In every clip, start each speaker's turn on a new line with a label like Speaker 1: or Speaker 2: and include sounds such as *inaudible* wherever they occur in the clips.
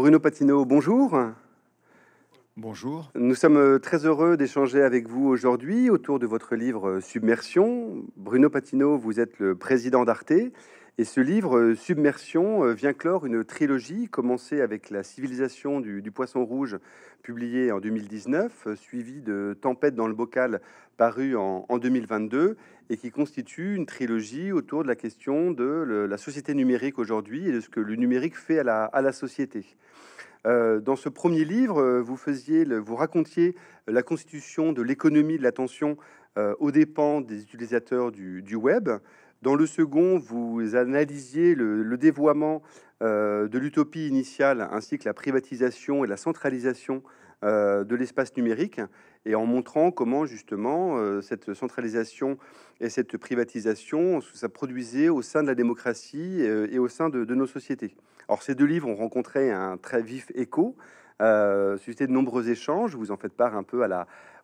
Speaker 1: Bruno Patineau, bonjour. Bonjour. Nous sommes euh, très heureux d'échanger avec vous aujourd'hui autour de votre livre euh, Submersion. Bruno Patino, vous êtes le président d'Arte. Et ce livre, euh, Submersion, vient clore une trilogie commencée avec La civilisation du, poisson rouge, publié en 2019, suivi de Tempête dans le bocal, paru en, 2022, et qui constitue une trilogie autour de la question de la société numérique aujourd'hui et de ce que le numérique fait à la société. Euh, dans ce premier livre, euh, vous, racontiez euh, la constitution de l'économie de l'attention aux dépens des utilisateurs du, web. Dans le second, vous analysiez le, dévoiement de l'utopie initiale ainsi que la privatisation et la centralisation euh, de l'espace numérique et en montrant comment justement euh, cette centralisation et cette privatisation, ça produisait au sein de la démocratie euh, et au sein de, nos sociétés. Alors ces deux livres ont rencontré un très vif écho, suscité de nombreux échanges, vous en faites part un peu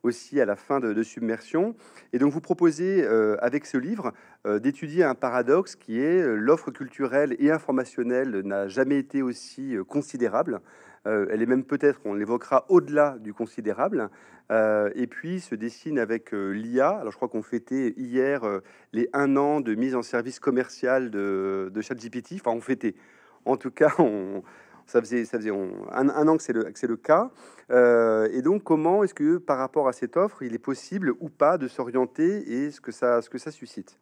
Speaker 1: aussi à la fin de, Submersion. Et donc vous proposez avec ce livre d'étudier un paradoxe qui est l'offre culturelle et informationnelle n'a jamais été aussi considérable. Euh, elle est même peut-être, on l'évoquera, au-delà du considérable. Euh, et puis se dessine avec euh, l'IA. Alors je crois qu'on fêtait hier les un an de mise en service commercial de, ChatGPT. Enfin, on fêtait. En tout cas, ça faisait, ça faisait un, an que c'est le, cas. et donc, comment est-ce que par rapport à cette offre, il est possible ou pas de s'orienter et ce que, ça, suscite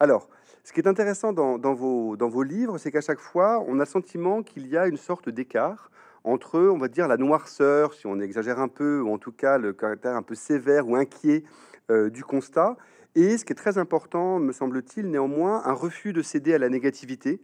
Speaker 1: Alors, ce qui est intéressant dans, vos, dans vos livres, c'est qu'à chaque fois, on a le sentiment qu'il y a une sorte d'écart entre, on va dire, la noirceur, si on exagère un peu, ou en tout cas le caractère un peu sévère ou inquiet euh, du constat, et ce qui est très important, me semble-t-il, néanmoins, un refus de céder à la négativité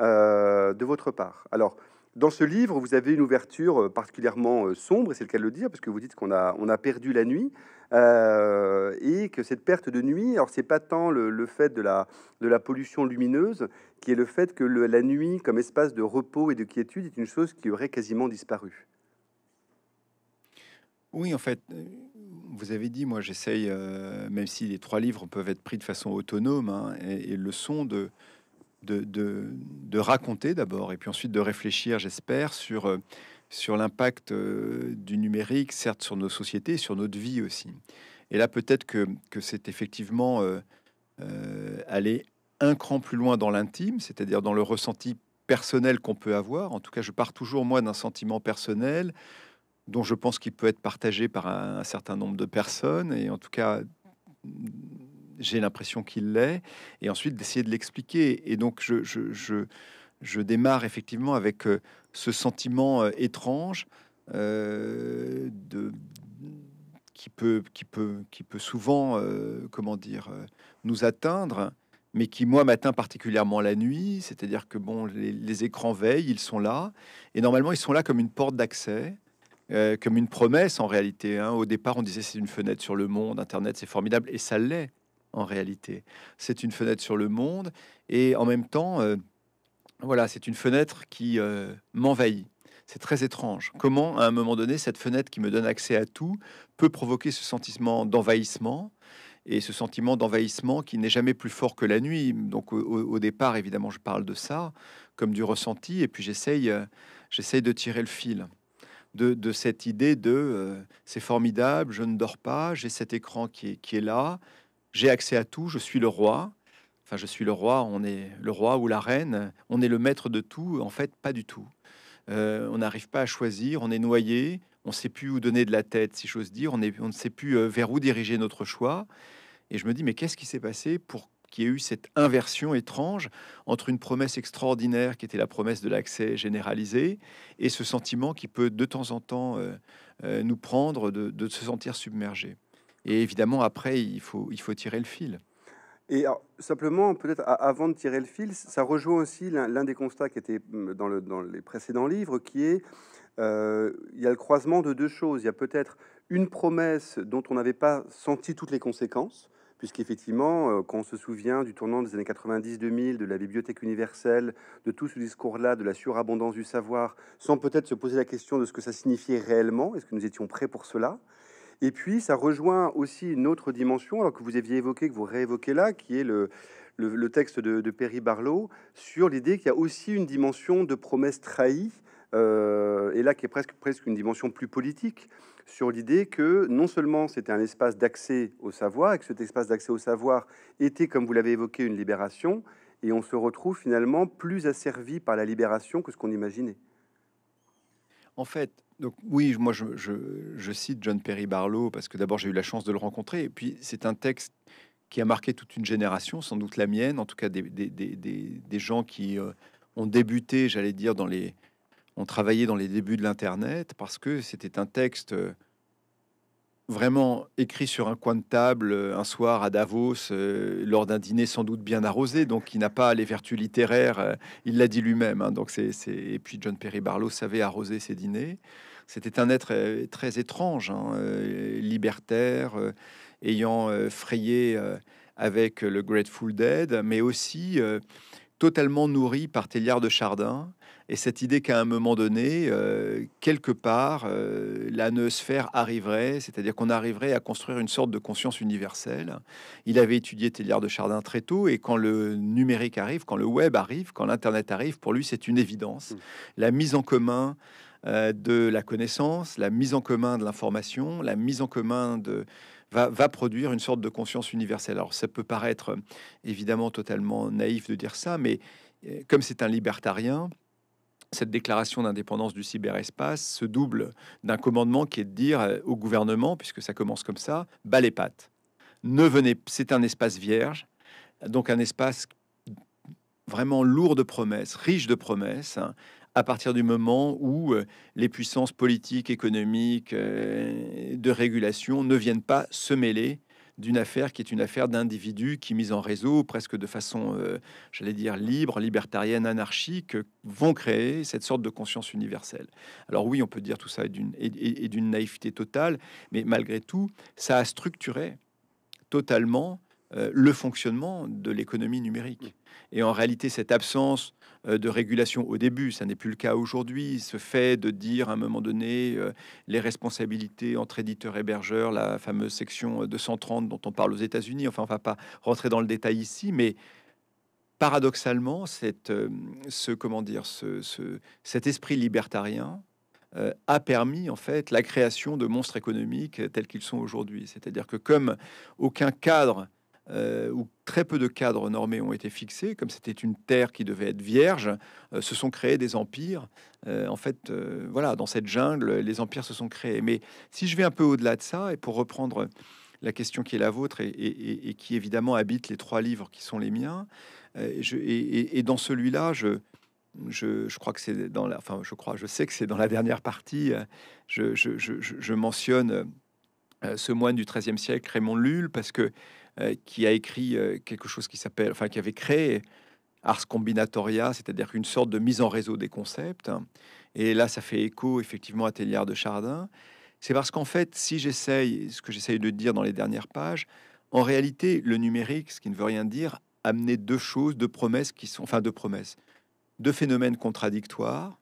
Speaker 1: euh, de votre part. Alors, dans ce livre, vous avez une ouverture euh, particulièrement euh, sombre, et c'est le cas de le dire, parce que vous dites qu'on a, on a perdu la nuit, euh, et que cette perte de nuit, alors c'est pas tant le, le, fait de la, de la pollution lumineuse, qui est le fait que la nuit, comme espace de repos et de quiétude, est une chose qui aurait quasiment disparu.
Speaker 2: Oui, en fait, vous avez dit, moi j'essaye, même si les trois livres peuvent être pris de façon autonome, hein, et, le son de de, raconter d'abord, et puis ensuite de réfléchir, j'espère, sur, euh, sur l'impact euh, du numérique, certes sur nos sociétés, sur notre vie aussi. Et là, peut-être que, c'est effectivement euh, aller un cran plus loin dans l'intime, c'est-à-dire dans le ressenti personnel qu'on peut avoir. En tout cas, je pars toujours, moi, d'un sentiment personnel dont je pense qu'il peut être partagé par un certain nombre de personnes, et en tout cas j'ai l'impression qu'il l'est, et ensuite d'essayer de l'expliquer. Et donc, je, je, je, je, démarre effectivement avec euh, ce sentiment euh, étrange euh, de, qui, peut, qui, peut, qui peut souvent, comment dire, nous atteindre, mais qui, moi, m'atteint particulièrement la nuit. C'est-à-dire que, bon, les, écrans veillent, ils sont là, et normalement, ils sont là comme une porte d'accès. comme une promesse en réalité. Hein. Au départ, on disait c'est une fenêtre sur le monde, Internet, c'est formidable, et ça l'est en réalité. C'est une fenêtre sur le monde et en même temps, euh, voilà, c'est une fenêtre qui euh, m'envahit. C'est très étrange. Comment, à un moment donné, cette fenêtre qui me donne accès à tout peut provoquer ce sentiment d'envahissement et ce sentiment d'envahissement qui n'est jamais plus fort que la nuit. Donc, au, départ, évidemment, je parle de ça comme du ressenti et puis j'essaye, euh, j'essaye de tirer le fil. De, cette idée de c'est formidable, je ne dors pas, j'ai cet écran qui qui est là, j'ai accès à tout, je suis le roi. Enfin, je suis le roi, on est le roi ou la reine, on est le maître de tout. En fait, pas du tout. Euh, on n'arrive pas à choisir, on est noyé, on ne sait plus où donner de la tête, si j'ose dire, on, ne sait plus euh, vers où diriger notre choix. Et je me dis, mais qu'est-ce qui s'est passé pour qu'il y ait eu cette inversion étrange entre une promesse extraordinaire qui était la promesse de l'accès généralisé et ce sentiment qui peut de temps en temps euh, nous prendre de se sentir submergé. Et évidemment, après, il faut, il faut tirer le fil.
Speaker 1: Et simplement, peut-être avant de tirer le fil, ça rejoint aussi l'un des constats qui était mm, dans, les précédents livres, qui est euh, il y a le croisement de deux choses. Il y a peut-être une promesse dont on n'avait pas senti toutes les conséquences, puisqu'effectivement, euh, quand on se souvient du tournant des années 90-2000, de la bibliothèque universelle, de tout ce discours-là, de la surabondance du savoir, sans peut-être se poser la question de ce que ça signifiait réellement, est-ce que nous étions prêts pour cela et puis, ça rejoint aussi une autre dimension, alors que vous aviez évoqué, que vous réévoquez là, qui est le, le, texte de, Perry Barlow, sur l'idée qu'il y a aussi une dimension de promesse trahie, euh, et là qui est presque, presque une dimension plus politique, sur l'idée que non seulement c'était un espace d'accès au savoir, et que cet espace d'accès au savoir était, comme vous l'avez évoqué, une libération, et on se retrouve finalement plus asservi par la libération que ce qu'on imaginait.
Speaker 2: En fait, donc oui, moi je, cite John Perry Barlow parce que d'abord j'ai eu la chance de le rencontrer et puis c'est un texte qui a marqué toute une génération, sans doute la mienne, en tout cas des, gens qui euh, ont débuté, j'allais dire, dans les, ont travaillé dans les débuts de l'Internet parce que c'était un texte euh, vraiment écrit sur un coin de table euh, un soir à Davos lors d'un dîner sans doute bien arrosé, donc qui n'a pas les vertus littéraires, il l'a dit lui-même. Hein. donc c'est et puis John Perry Barlow savait arroser ses dîners. C'était un être euh, très étrange, hein, euh, libertaire, euh, ayant frayé avec le Grateful Dead, mais aussi totalement nourri par Théliard de Chardin. Et cette idée qu'à un moment donné, quelque part, la noosphère arriverait, c'est-à-dire qu'on arriverait à construire une sorte de conscience universelle. Il avait étudié Téliard de Chardin très tôt, et quand le numérique arrive, quand le web arrive, quand l'Internet arrive, pour lui, c'est une évidence. Mmh. La mise en commun euh, de la connaissance, la mise en commun de l'information, la mise en commun de, Va, produire une sorte de conscience universelle. Alors ça peut paraître euh, évidemment totalement naïf de dire ça, mais euh, comme c'est un libertarien, cette déclaration d'indépendance du cyberespace se double d'un commandement qui est de dire au gouvernement, puisque ça commence comme ça, bas les pattes. Ne venez, c'est un espace vierge, donc un espace vraiment lourd de promesses, riche de promesses, hein, à partir du moment où euh, les puissances politiques, économiques, euh, de régulation ne viennent pas se mêler d'une affaire qui est une affaire d'individus qui, mis en réseau, presque de façon, euh, j'allais dire, libre, libertarienne, anarchique, vont créer cette sorte de conscience universelle. Alors oui, on peut dire tout ça et d'une naïveté totale, mais malgré tout, ça a structuré totalement euh, le fonctionnement de l'économie numérique. Mm. Et en réalité, cette absence euh, de régulation au début, ça n'est plus le cas aujourd'hui, ce fait de dire à un moment donné euh, les responsabilités entre éditeurs et hébergeurs, la fameuse section 230 dont on parle aux États-Unis, enfin on va pas rentrer dans le détail ici, mais paradoxalement, cette, ce, comment dire, cet esprit libertarien, a permis en fait la création de monstres économiques tels qu'ils sont aujourd'hui. C'est-à-dire que comme aucun cadre euh, où très peu de cadres normés ont été fixés, comme c'était une terre qui devait être vierge, euh, se sont créés des empires. Euh, en fait, voilà, dans cette jungle, les empires se sont créés. Mais si je vais un peu au-delà de ça, et pour reprendre la question qui est la vôtre et, qui évidemment habite les trois livres qui sont les miens, et, dans celui-là, je, je, crois que c'est dans la, enfin, je crois, je sais que c'est dans la dernière partie. Je, je mentionne ce moine du XIIIe siècle, Raymond Lulle, parce que euh, qui a écrit euh, quelque chose qui s'appelle, enfin, qui avait créé Ars Combinatoria, c'est-à-dire une sorte de mise en réseau des concepts. Et là, ça fait écho effectivement à Téliard de Chardin. C'est parce qu'en fait, si j'essaye, ce que j'essaye de dire dans les dernières pages, en réalité, le numérique, ce qui ne veut rien dire, amener deux choses, deux promesses qui sont, enfin deux promesses, deux phénomènes contradictoires,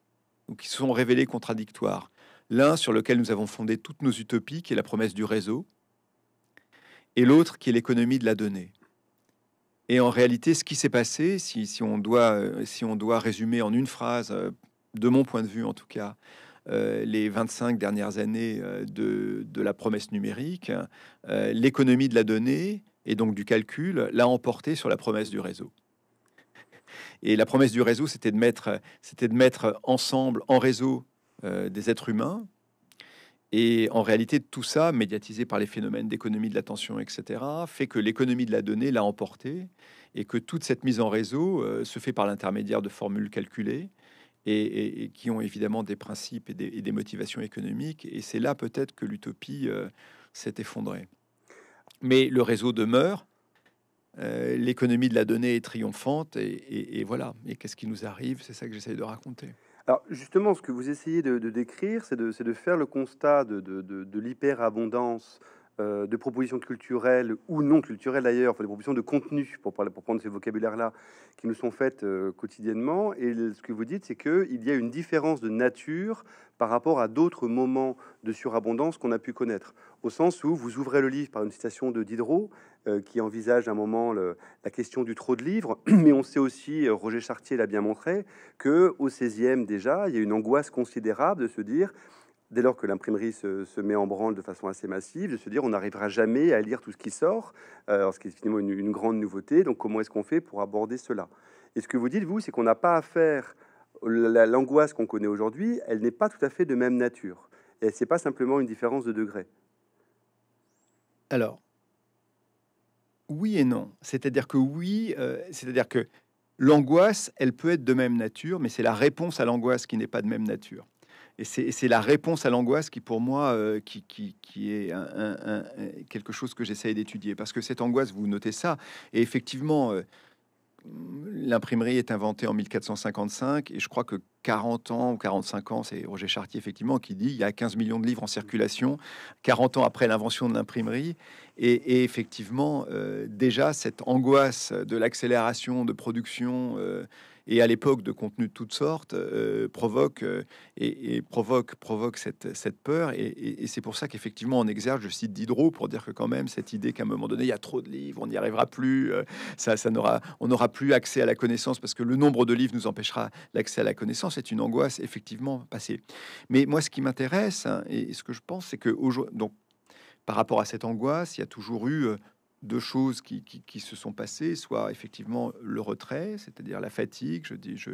Speaker 2: ou qui sont révélés contradictoires. L'un sur lequel nous avons fondé toutes nos utopies, qui est la promesse du réseau, et l'autre qui est l'économie de la donnée. Et en réalité, ce qui s'est passé, si, on doit, euh, si on doit résumer en une phrase, euh, de mon point de vue en tout cas, euh, les 25 dernières années de, de la promesse numérique, l'économie de la donnée et donc du calcul l'a emporté sur la promesse du réseau. Et la promesse du réseau, c'était de mettre, de mettre ensemble, en réseau, des êtres humains et en réalité, tout ça, médiatisé par les phénomènes d'économie de l'attention, etc., fait que l'économie de la donnée l'a emporté et que toute cette mise en réseau euh, se fait par l'intermédiaire de formules calculées et, qui ont évidemment des principes et des, motivations économiques. Et c'est là peut-être que l'utopie euh, s'est effondrée. Mais le réseau demeure. Euh, l'économie de la donnée est triomphante et, voilà. Et qu'est-ce qui nous arrive C'est ça que j'essaye de raconter.
Speaker 1: Alors justement, ce que vous essayez de, décrire, c'est de, faire le constat de, de l'hyperabondance euh, de propositions culturelles ou non culturelles d'ailleurs, des propositions de contenu, pour, pour prendre ces vocabulaires-là, qui nous sont faites euh, quotidiennement. Et ce que vous dites, c'est qu'il y a une différence de nature par rapport à d'autres moments de surabondance qu'on a pu connaître, au sens où vous ouvrez le livre par une citation de Diderot, euh, qui envisage un moment la question du trop de livres, *clears throat* mais on sait aussi, Roger Chartier l'a bien montré, que au 16e déjà, il y a une angoisse considérable de se dire dès lors que l'imprimerie se, met en branle de façon assez massive, de se dire on n'arrivera jamais à lire tout ce qui sort, euh, ce qui est finalement une, grande nouveauté. Donc comment est-ce qu'on fait pour aborder cela Et ce que vous dites, vous, c'est qu'on n'a pas à faire, l'angoisse qu'on connaît aujourd'hui, elle n'est pas tout à fait de même nature. Et n'est pas simplement une différence de degré.
Speaker 2: Alors, oui et non. C'est-à-dire que oui, euh, c'est-à-dire que l'angoisse, elle peut être de même nature, mais c'est la réponse à l'angoisse qui n'est pas de même nature et c'est la réponse à l'angoisse qui, pour moi, euh, qui, est quelque chose que j'essaye d'étudier. Parce que cette angoisse, vous notez ça, et effectivement, euh, l'imprimerie est inventée en 1455, et je crois que 40 ans ou 45 ans, c'est Roger Chartier, effectivement, qui dit il y a 15 millions de livres en circulation, 40 ans après l'invention de l'imprimerie. Et, effectivement, euh, déjà, cette angoisse de l'accélération de production et à l'époque de contenus de toutes sortes, euh, provoque, euh, et, provoque, provoque cette, cette peur. Et, c'est pour ça qu'effectivement, on exerce je cite Diderot pour dire que quand même, cette idée qu'à un moment donné, il y a trop de livres, on n'y arrivera plus, euh, ça, ça n'aura, on n'aura plus accès à la connaissance parce que le nombre de livres nous empêchera l'accès à la connaissance, c'est une angoisse effectivement passée. Mais moi, ce qui m'intéresse hein, et ce que je pense, c'est que donc, par rapport à cette angoisse, il y a toujours eu deux choses qui, se sont passées, soit effectivement le retrait, c'est-à-dire la fatigue, je dis je,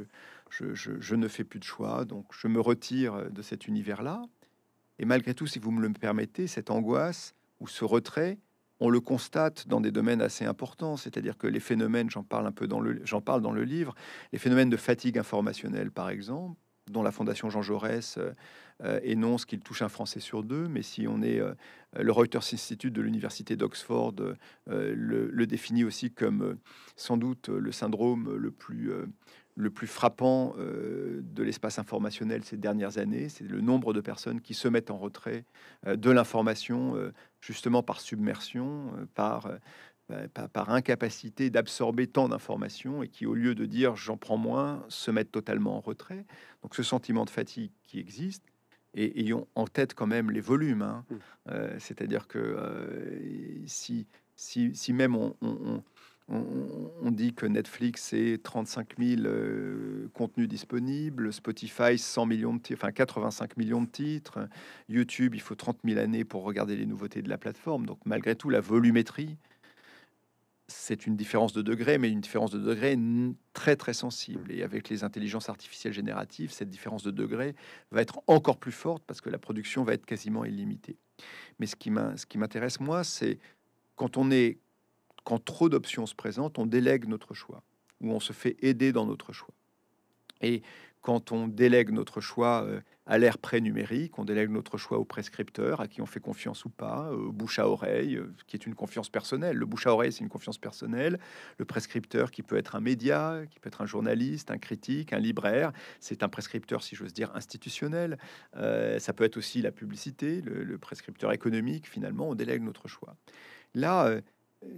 Speaker 2: je, ne fais plus de choix, donc je me retire de cet univers-là. Et malgré tout, si vous me le permettez, cette angoisse ou ce retrait, on le constate dans des domaines assez importants, c'est-à-dire que les phénomènes, j'en parle un peu dans le, j'en parle dans le livre, les phénomènes de fatigue informationnelle par exemple, dont la Fondation Jean Jaurès euh, euh, énonce qu'il touche un Français sur deux, mais si on est euh, le Reuters Institute de l'Université d'Oxford le, définit aussi comme sans doute le syndrome le plus, le plus frappant de l'espace informationnel ces dernières années, c'est le nombre de personnes qui se mettent en retrait de l'information justement par submersion, par bah, par incapacité d'absorber tant d'informations et qui, au lieu de dire j'en prends moins, se mettent totalement en retrait. Donc ce sentiment de fatigue qui existe, et ayons en tête quand même les volumes. Hein. Mmh. Euh, c'est-à-dire que euh, si, même on, dit que Netflix est 35 000 contenus disponibles, Spotify 100 millions de 85 millions de titres, YouTube il faut 30 000 années pour regarder les nouveautés de la plateforme. Donc malgré tout la volumétrie c'est une différence de degré, mais une différence de degré très très sensible. Et avec les intelligences artificielles génératives, cette différence de degré va être encore plus forte parce que la production va être quasiment illimitée. Mais ce qui m'intéresse moi, c'est quand on est quand trop d'options se présentent, on délègue notre choix ou on se fait aider dans notre choix. Et quand on délègue notre choix euh, à l'ère pré-numérique, on délègue notre choix au prescripteur, à qui on fait confiance ou pas, euh, bouche à oreille, euh, qui est une confiance personnelle. Le bouche à oreille, c'est une confiance personnelle. Le prescripteur, qui peut être un média, qui peut être un journaliste, un critique, un libraire, c'est un prescripteur, si j'ose dire, institutionnel. ça peut être aussi la publicité, le, prescripteur économique. Finalement, on délègue notre choix. Là,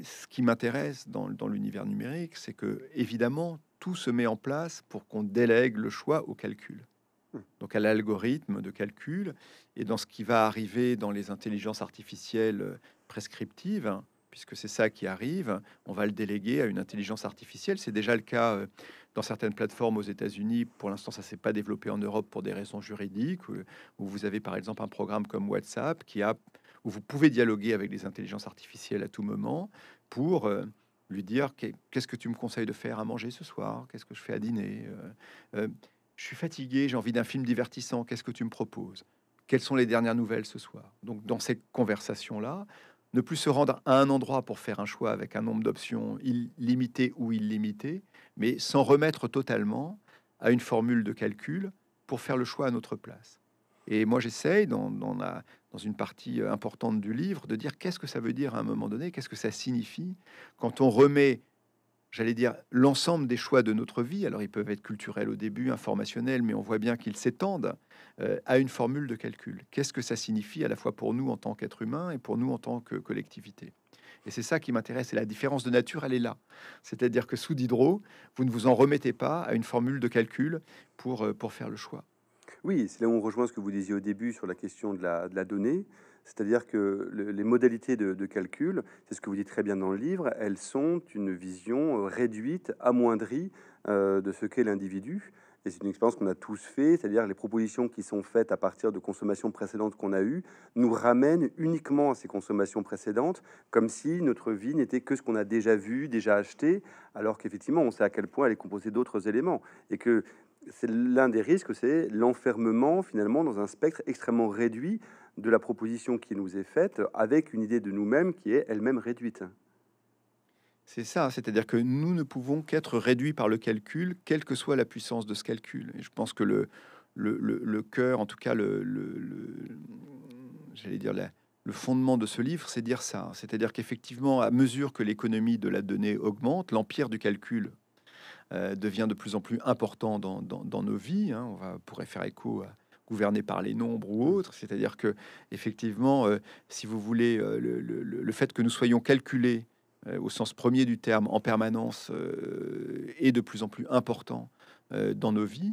Speaker 2: ce qui m'intéresse dans, dans l'univers numérique, c'est que, évidemment, tout se met en place pour qu'on délègue le choix au calcul. Hmm. Donc à l'algorithme de calcul et dans ce qui va arriver dans les intelligences artificielles euh, prescriptives, hein, puisque c'est ça qui arrive, on va le déléguer à une intelligence artificielle. C'est déjà le cas euh, dans certaines plateformes aux États-Unis. Pour l'instant, ça s'est pas développé en Europe pour des raisons juridiques. Euh, où, vous avez par exemple un programme comme WhatsApp qui a où vous pouvez dialoguer avec des intelligences artificielles à tout moment pour lui dire qu'est-ce que tu me conseilles de faire à manger ce soir, qu'est-ce que je fais à dîner, euh, euh, je suis fatigué, j'ai envie d'un film divertissant, qu'est-ce que tu me proposes, quelles sont les dernières nouvelles ce soir. Donc dans ces conversations-là, ne plus se rendre à un endroit pour faire un choix avec un nombre d'options illimité ou illimité, mais s'en remettre totalement à une formule de calcul pour faire le choix à notre place. Et moi, j'essaye, dans, une partie euh, importante du livre, de dire qu'est-ce que ça veut dire à un moment donné, qu'est-ce que ça signifie quand on remet, j'allais dire, l'ensemble des choix de notre vie. Alors, ils peuvent être culturels au début, informationnels, mais on voit bien qu'ils s'étendent euh, à une formule de calcul. Qu'est-ce que ça signifie à la fois pour nous en tant qu'être humain et pour nous en tant que collectivité et c'est ça qui m'intéresse, et la différence de nature, elle est là. C'est-à-dire que sous Diderot, vous ne vous en remettez pas à une formule de calcul pour, euh, pour faire le choix. Oui,
Speaker 1: c'est là où on rejoint ce que vous disiez au début sur la question de la, de la donnée. C'est-à-dire que les modalités de, calcul, c'est ce que vous dites très bien dans le livre, elles sont une vision euh, réduite, amoindrie euh, de ce qu'est l'individu. Et c'est une expérience qu'on a tous fait, c'est-à-dire les propositions qui sont faites à partir de consommations précédentes qu'on a eues nous ramènent uniquement à ces consommations précédentes, comme si notre vie n'était que ce qu'on a déjà vu, déjà acheté, alors qu'effectivement on sait à quel point elle est composée d'autres éléments. Et que c'est l'un des risques, c'est l'enfermement finalement dans un spectre extrêmement réduit de la proposition qui nous est faite, avec une idée de nous-mêmes qui est elle-même réduite.
Speaker 2: C'est ça, c'est-à-dire que nous ne pouvons qu'être réduits par le calcul, quelle que soit la puissance de ce calcul. Et je pense que le, cœur, en tout cas, le, j'allais dire le fondement de ce livre, c'est dire ça. C'est-à-dire qu'effectivement, à mesure que l'économie de la donnée augmente, l'empire du calcul euh, devient de plus en plus important dans, nos vies. Hein. On va, pourrait faire écho à gouverné par les nombres ou autres. C'est-à-dire que, effectivement, euh, si vous voulez, euh, le, fait que nous soyons calculés au sens premier du terme en permanence est de plus en plus important dans nos vies.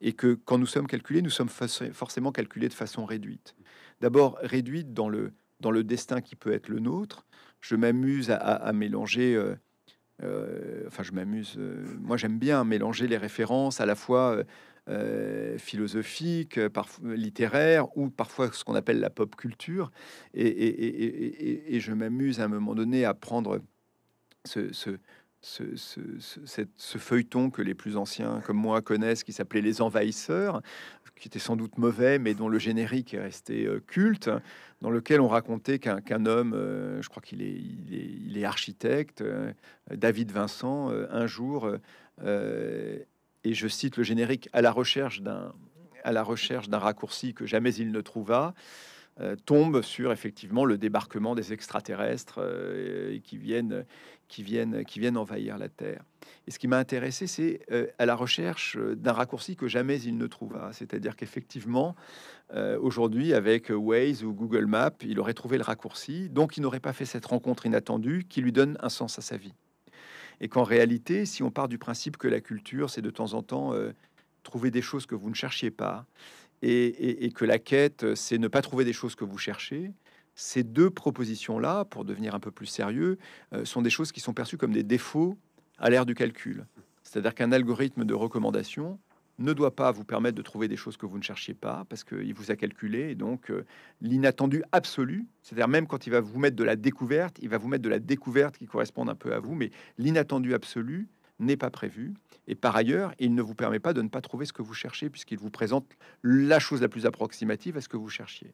Speaker 2: Et que quand nous sommes calculés, nous sommes forcément calculés de façon réduite. D'abord, réduite dans le, dans le destin qui peut être le nôtre. Je m'amuse à mélanger euh, enfin, je m'amuse. Euh, moi, j'aime bien mélanger les références à la fois euh, philosophiques, littéraires ou parfois ce qu'on appelle la pop culture. Et, je m'amuse à un moment donné à prendre ce ce, ce, feuilleton que les plus anciens comme moi connaissent, qui s'appelait Les Envahisseurs, qui était sans doute mauvais, mais dont le générique est resté euh, culte, dans lequel on racontait qu'un homme, euh, je crois qu'il est, il est, architecte, euh, David Vincent, un jour, et je cite le générique, à la recherche d'un à la recherche d'un raccourci que jamais il ne trouva, euh, tombe sur effectivement le débarquement des extraterrestres euh, qui viennent, qui viennent, qui viennent envahir la Terre. Et ce qui m'a intéressé, c'est euh, à la recherche d'un raccourci que jamais il ne trouva. C'est-à-dire qu'effectivement, aujourd'hui, avec Waze ou Google Maps, il aurait trouvé le raccourci, donc il n'aurait pas fait cette rencontre inattendue qui lui donne un sens à sa vie. Et qu'en réalité, si on part du principe que la culture, c'est de temps en temps trouver des choses que vous ne cherchiez pas, et, que la quête, euh, c'est ne pas trouver des choses que vous cherchez, ces deux propositions-là, pour devenir un peu plus sérieux, euh, sont des choses qui sont perçues comme des défauts à l'ère du calcul. C'est-à-dire qu'un algorithme de recommandation ne doit pas vous permettre de trouver des choses que vous ne cherchiez pas, parce qu'il vous a calculé, et donc euh, l'inattendu absolu, c'est-à-dire même quand il va vous mettre de la découverte, il va vous mettre de la découverte qui correspond un peu à vous, mais l'inattendu absolu, n'est pas prévu. Et par ailleurs, il ne vous permet pas de ne pas trouver ce que vous cherchez, puisqu'il vous présente la chose la plus approximative à ce que vous cherchiez.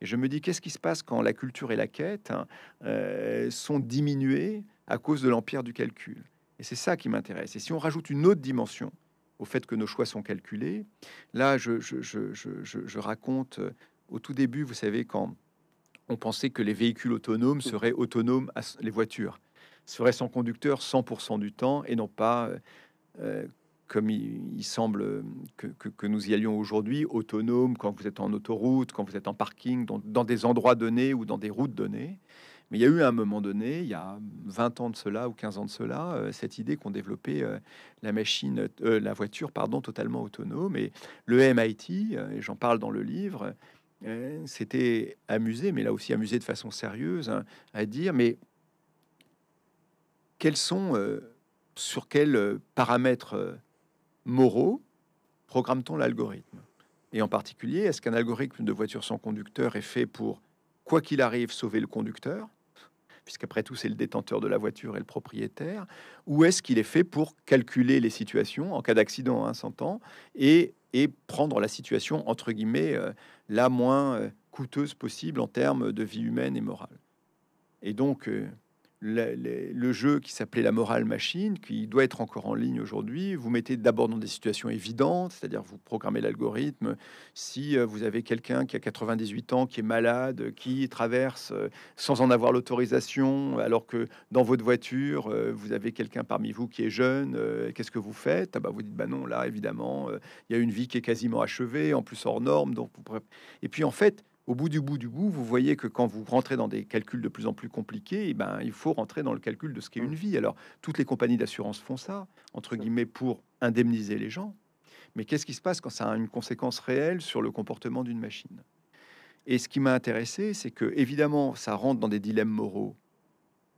Speaker 2: Et je me dis, qu'est-ce qui se passe quand la culture et la quête hein, euh, sont diminuées à cause de l'empire du calcul Et c'est ça qui m'intéresse. Et si on rajoute une autre dimension au fait que nos choix sont calculés, là, je, raconte euh, au tout début, vous savez, quand on pensait que les véhicules autonomes seraient autonomes à les voitures serait son conducteur 100% du temps et non pas, euh, euh, comme il, semble que, nous y allions aujourd'hui, autonome quand vous êtes en autoroute, quand vous êtes en parking, dans, des endroits donnés ou dans des routes données. Mais il y a eu à un moment donné, il y a 20 ans de cela ou 15 ans de cela, euh, cette idée qu'on développait la machine, la voiture, pardon, totalement autonome. Et le MIT, et j'en parle dans le livre, c'était s'était amusé, mais là aussi amusé de façon sérieuse, hein, à dire, mais quels sont, euh, sur quels euh, paramètres euh, moraux programme-t-on l'algorithme Et en particulier, est-ce qu'un algorithme de voiture sans conducteur est fait pour, quoi qu'il arrive, sauver le conducteur puisqu'après tout c'est le détenteur de la voiture et le propriétaire, ou est-ce qu'il est fait pour calculer les situations en cas d'accident à un cent et, et prendre la situation entre guillemets la moins coûteuse possible en termes de vie humaine et morale. Et donc, le, jeu qui s'appelait la morale machine, qui doit être encore en ligne aujourd'hui, vous mettez d'abord dans des situations évidentes, c'est-à-dire vous programmez l'algorithme. Si euh, vous avez quelqu'un qui a 98 ans, qui est malade, qui traverse euh, sans en avoir l'autorisation, alors que dans votre voiture, euh, vous avez quelqu'un parmi vous qui est jeune, qu'est-ce que vous faites ah bah Vous dites, bah non, là, évidemment, il y a une vie qui est quasiment achevée, en plus hors norme. Donc vous... Et puis en fait, au bout du bout du bout, vous voyez que quand vous rentrez dans des calculs de plus en plus compliqués, eh ben, il faut rentrer dans le calcul de ce qu'est mm. une vie. Alors, toutes les compagnies d'assurance font ça, entre guillemets, pour indemniser les gens. Mais qu'est-ce qui se passe quand ça a une conséquence réelle sur le comportement d'une machine Et ce qui m'a intéressé, c'est que, évidemment, ça rentre dans des dilemmes moraux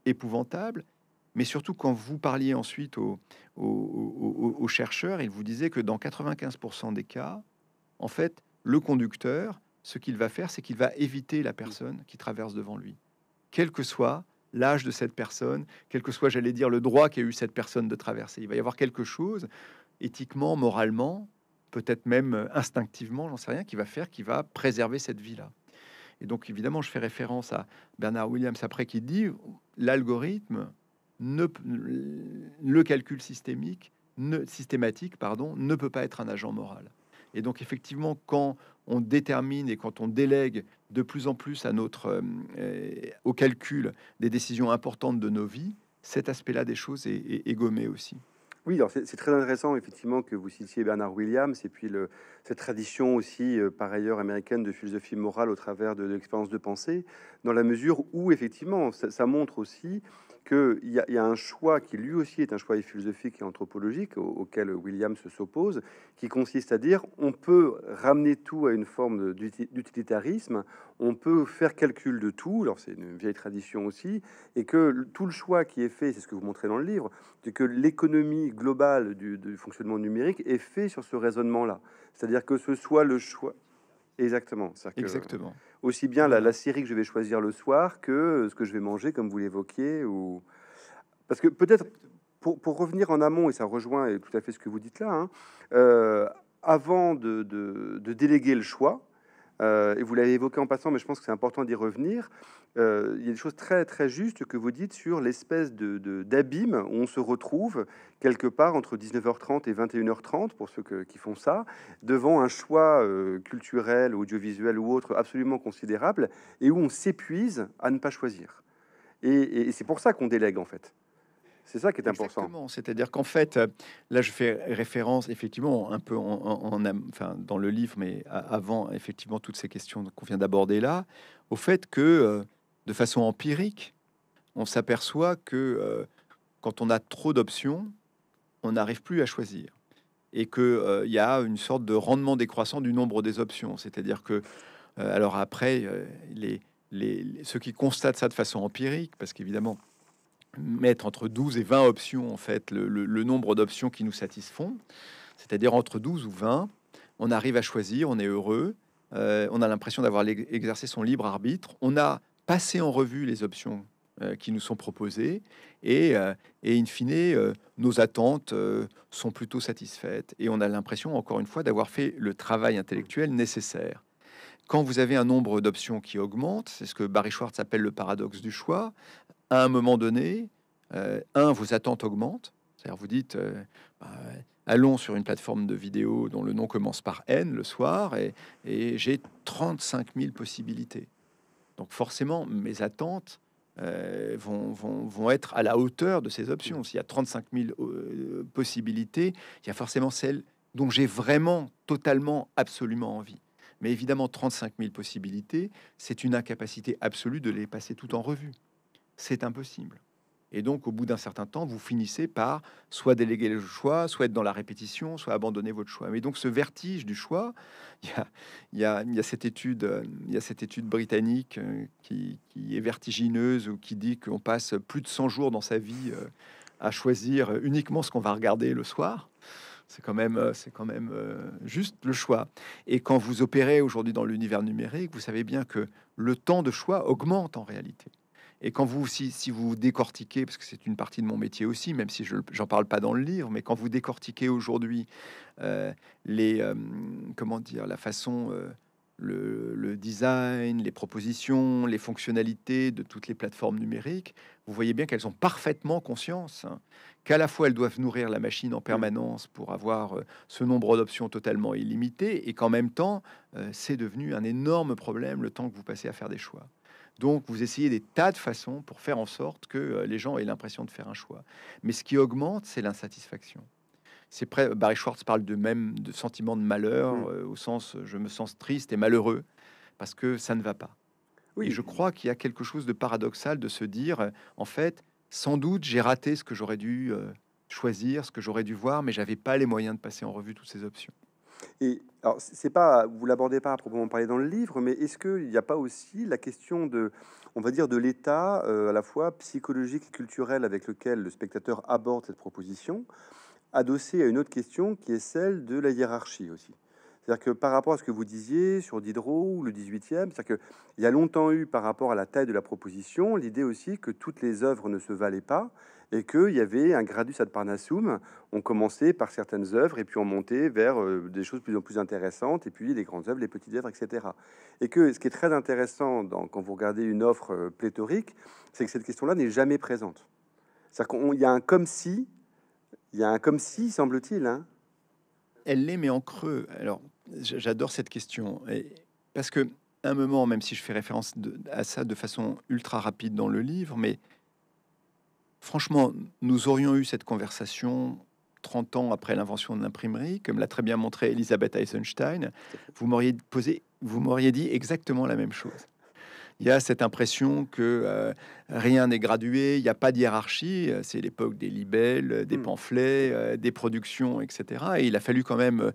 Speaker 2: épouvantables, mais surtout quand vous parliez ensuite aux, aux chercheurs, ils vous disaient que dans 95% des cas, en fait, le conducteur ce qu'il va faire, c'est qu'il va éviter la personne qui traverse devant lui, quel que soit l'âge de cette personne, quel que soit, j'allais dire, le droit qu'a eu cette personne de traverser. Il va y avoir quelque chose, éthiquement, moralement, peut-être même euh, instinctivement, j'en sais rien, qui va faire, qui va préserver cette vie-là. Et donc, évidemment, je fais référence à Bernard Williams après qui dit l'algorithme, le calcul systémique, systématique, pardon, ne peut pas être un agent moral. Et donc effectivement, quand on détermine et quand on délègue de plus en plus à notre, euh, euh, au calcul des décisions importantes de nos vies, cet aspect-là des choses est, gommé aussi.
Speaker 1: Oui, c'est très intéressant effectivement que vous citiez Bernard Williams et puis cette tradition aussi euh, par ailleurs américaine de philosophie morale au travers de, l'expérience de pensée, dans la mesure où effectivement ça, ça montre aussi qu'il y, a un choix qui lui aussi est un choix philosophique et anthropologique auquel Williams s'oppose, qui consiste à dire on peut ramener tout à une forme d'utilitarisme, on peut faire calcul de tout, alors c'est une vieille tradition aussi, et que tout le choix qui est fait, c'est ce que vous montrez dans le livre, c'est que l'économie globale du, du fonctionnement numérique est fait sur ce raisonnement-là. C'est-à-dire que ce soit le choix, Exactement. Exactement. Euh, aussi bien la, la, série que je vais choisir le soir que euh, ce que je vais manger, comme vous l'évoquiez, ou parce que peut-être pour, pour, revenir en amont et ça rejoint euh, tout à fait ce que vous dites là. Hein, avant de, de, déléguer le choix, euh, et vous l'avez évoqué en passant, mais je pense que c'est important d'y revenir. Euh, il y a des choses très très justes que vous dites sur l'espèce de, d'abîme où on se retrouve quelque part entre 19h30 et 21h30 pour ceux qui font ça, devant un choix euh, culturel, audiovisuel ou autre absolument considérable, et où on s'épuise à ne pas choisir. et c'est pour ça qu'on délègue en fait. C'est ça qui est important. C'est-à-dire qu'en fait, euh,
Speaker 2: là, je fais référence effectivement un peu en, enfin, dans le livre, mais avant effectivement toutes ces questions qu'on vient d'aborder là, au fait que euh, de façon empirique, on s'aperçoit que euh, quand on a trop d'options, on n'arrive plus à choisir et que il y a une sorte de rendement décroissant du nombre des options. C'est-à-dire que, alors après, les, ceux qui constatent ça de façon empirique, parce qu'évidemment, mettre entre 12 et 20 options, en fait, le, nombre d'options qui nous satisfont. C'est-à-dire entre 12 ou 20, on arrive à choisir, on est heureux, euh, on a l'impression d'avoir exercé son libre arbitre, on a passé en revue les options euh, qui nous sont proposées et, euh, et in fine, nos attentes sont plutôt satisfaites et on a l'impression, encore une fois, d'avoir fait le travail intellectuel nécessaire quand vous avez un nombre d'options qui augmente, c'est ce que Barry Schwartz appelle le paradoxe du choix, à un moment donné, euh, un, vos attentes augmentent. C'est-à-dire, vous dites, euh, bah, allons sur une plateforme de vidéo dont le nom commence par N le soir, et, et j'ai 35 000 possibilités. Donc forcément, mes attentes euh, vont, être à la hauteur de ces options. S'il y a 35 000 possibilités, il y a forcément celles dont j'ai vraiment, totalement, absolument envie. Mais évidemment, 35 000 possibilités, c'est une incapacité absolue de les passer tout en revue c'est impossible. Et donc, au bout d'un certain temps, vous finissez par soit déléguer le choix, soit être dans la répétition, soit abandonner votre choix. Mais donc, ce vertige du choix, il y a, cette étude, euh, a cette étude britannique euh, qui, est vertigineuse ou qui dit qu'on passe plus de 100 jours dans sa vie euh, à choisir uniquement ce qu'on va regarder le soir. même, c'est quand même juste le choix. Et quand vous opérez aujourd'hui dans l'univers numérique, vous savez bien que le temps de choix augmente en réalité. Et quand vous, si, si vous décortiquez, parce que c'est une partie de mon métier aussi, même si je n'en parle pas dans le livre, mais quand vous décortiquez aujourd'hui euh, les, euh, comment dire, la façon, euh, le, design, les propositions, les fonctionnalités de toutes les plateformes numériques, vous voyez bien qu'elles ont parfaitement conscience hein, qu'à la fois elles doivent nourrir la machine en mm. permanence pour avoir ce nombre d'options totalement illimité, et qu'en même temps, c'est devenu un énorme problème le temps que vous passez à faire des choix. Donc, vous essayez des tas de façons pour faire en sorte que euh, les gens aient l'impression de faire un choix. Mais ce qui augmente, c'est l'insatisfaction. C'est Barry Schwartz parle de même de sentiment de malheur mm. euh, au sens euh, je me sens triste et malheureux parce que ça ne va pas. Oui. je crois qu'il y a quelque chose de paradoxal de se dire en fait, sans doute j'ai raté ce que j'aurais dû choisir, ce que j'aurais dû voir, mais j'avais pas les moyens de passer en revue toutes ces options.
Speaker 1: Et alors, c'est pas, vous l'abordez pas à proprement parler dans le livre, mais est-ce qu'il n'y a pas aussi la question de, on va dire, de l'état euh, à la fois psychologique et culturel avec lequel le spectateur aborde cette proposition, adossé à une autre question qui est celle de la hiérarchie aussi c'est-à-dire que par rapport à ce que vous disiez sur Diderot ou le 18e, c'est-à-dire y a longtemps eu par rapport à la taille de la proposition l'idée aussi que toutes les œuvres ne se valaient pas et qu'il y avait un gradus ad parnassum. On commençait par certaines œuvres et puis on montait vers euh, des choses plus en plus intéressantes, et puis les grandes œuvres, les petites œuvres, etc. Et que ce qui est très intéressant dans, quand vous regardez une offre euh, pléthorique, c'est que cette question-là n'est jamais présente. C'est-à-dire qu'il y a un comme si, il y a un comme si, semble-t-il. Hein. Elle l'est, mais en creux. Alors, J'adore cette question.
Speaker 2: parce que, un moment, même si je fais référence à ça de façon ultra rapide dans le livre, mais franchement, nous aurions eu cette conversation 30 ans après l'invention de l'imprimerie, comme l'a très bien montré Elisabeth Eisenstein. Vous m'auriez posé, vous m'auriez dit exactement la même chose il y a cette impression que euh, rien n'est gradué, il n'y a pas de hiérarchie. Euh, c'est l'époque des libelles, euh, des hmm. pamphlets, des productions, etc. Et il a fallu quand même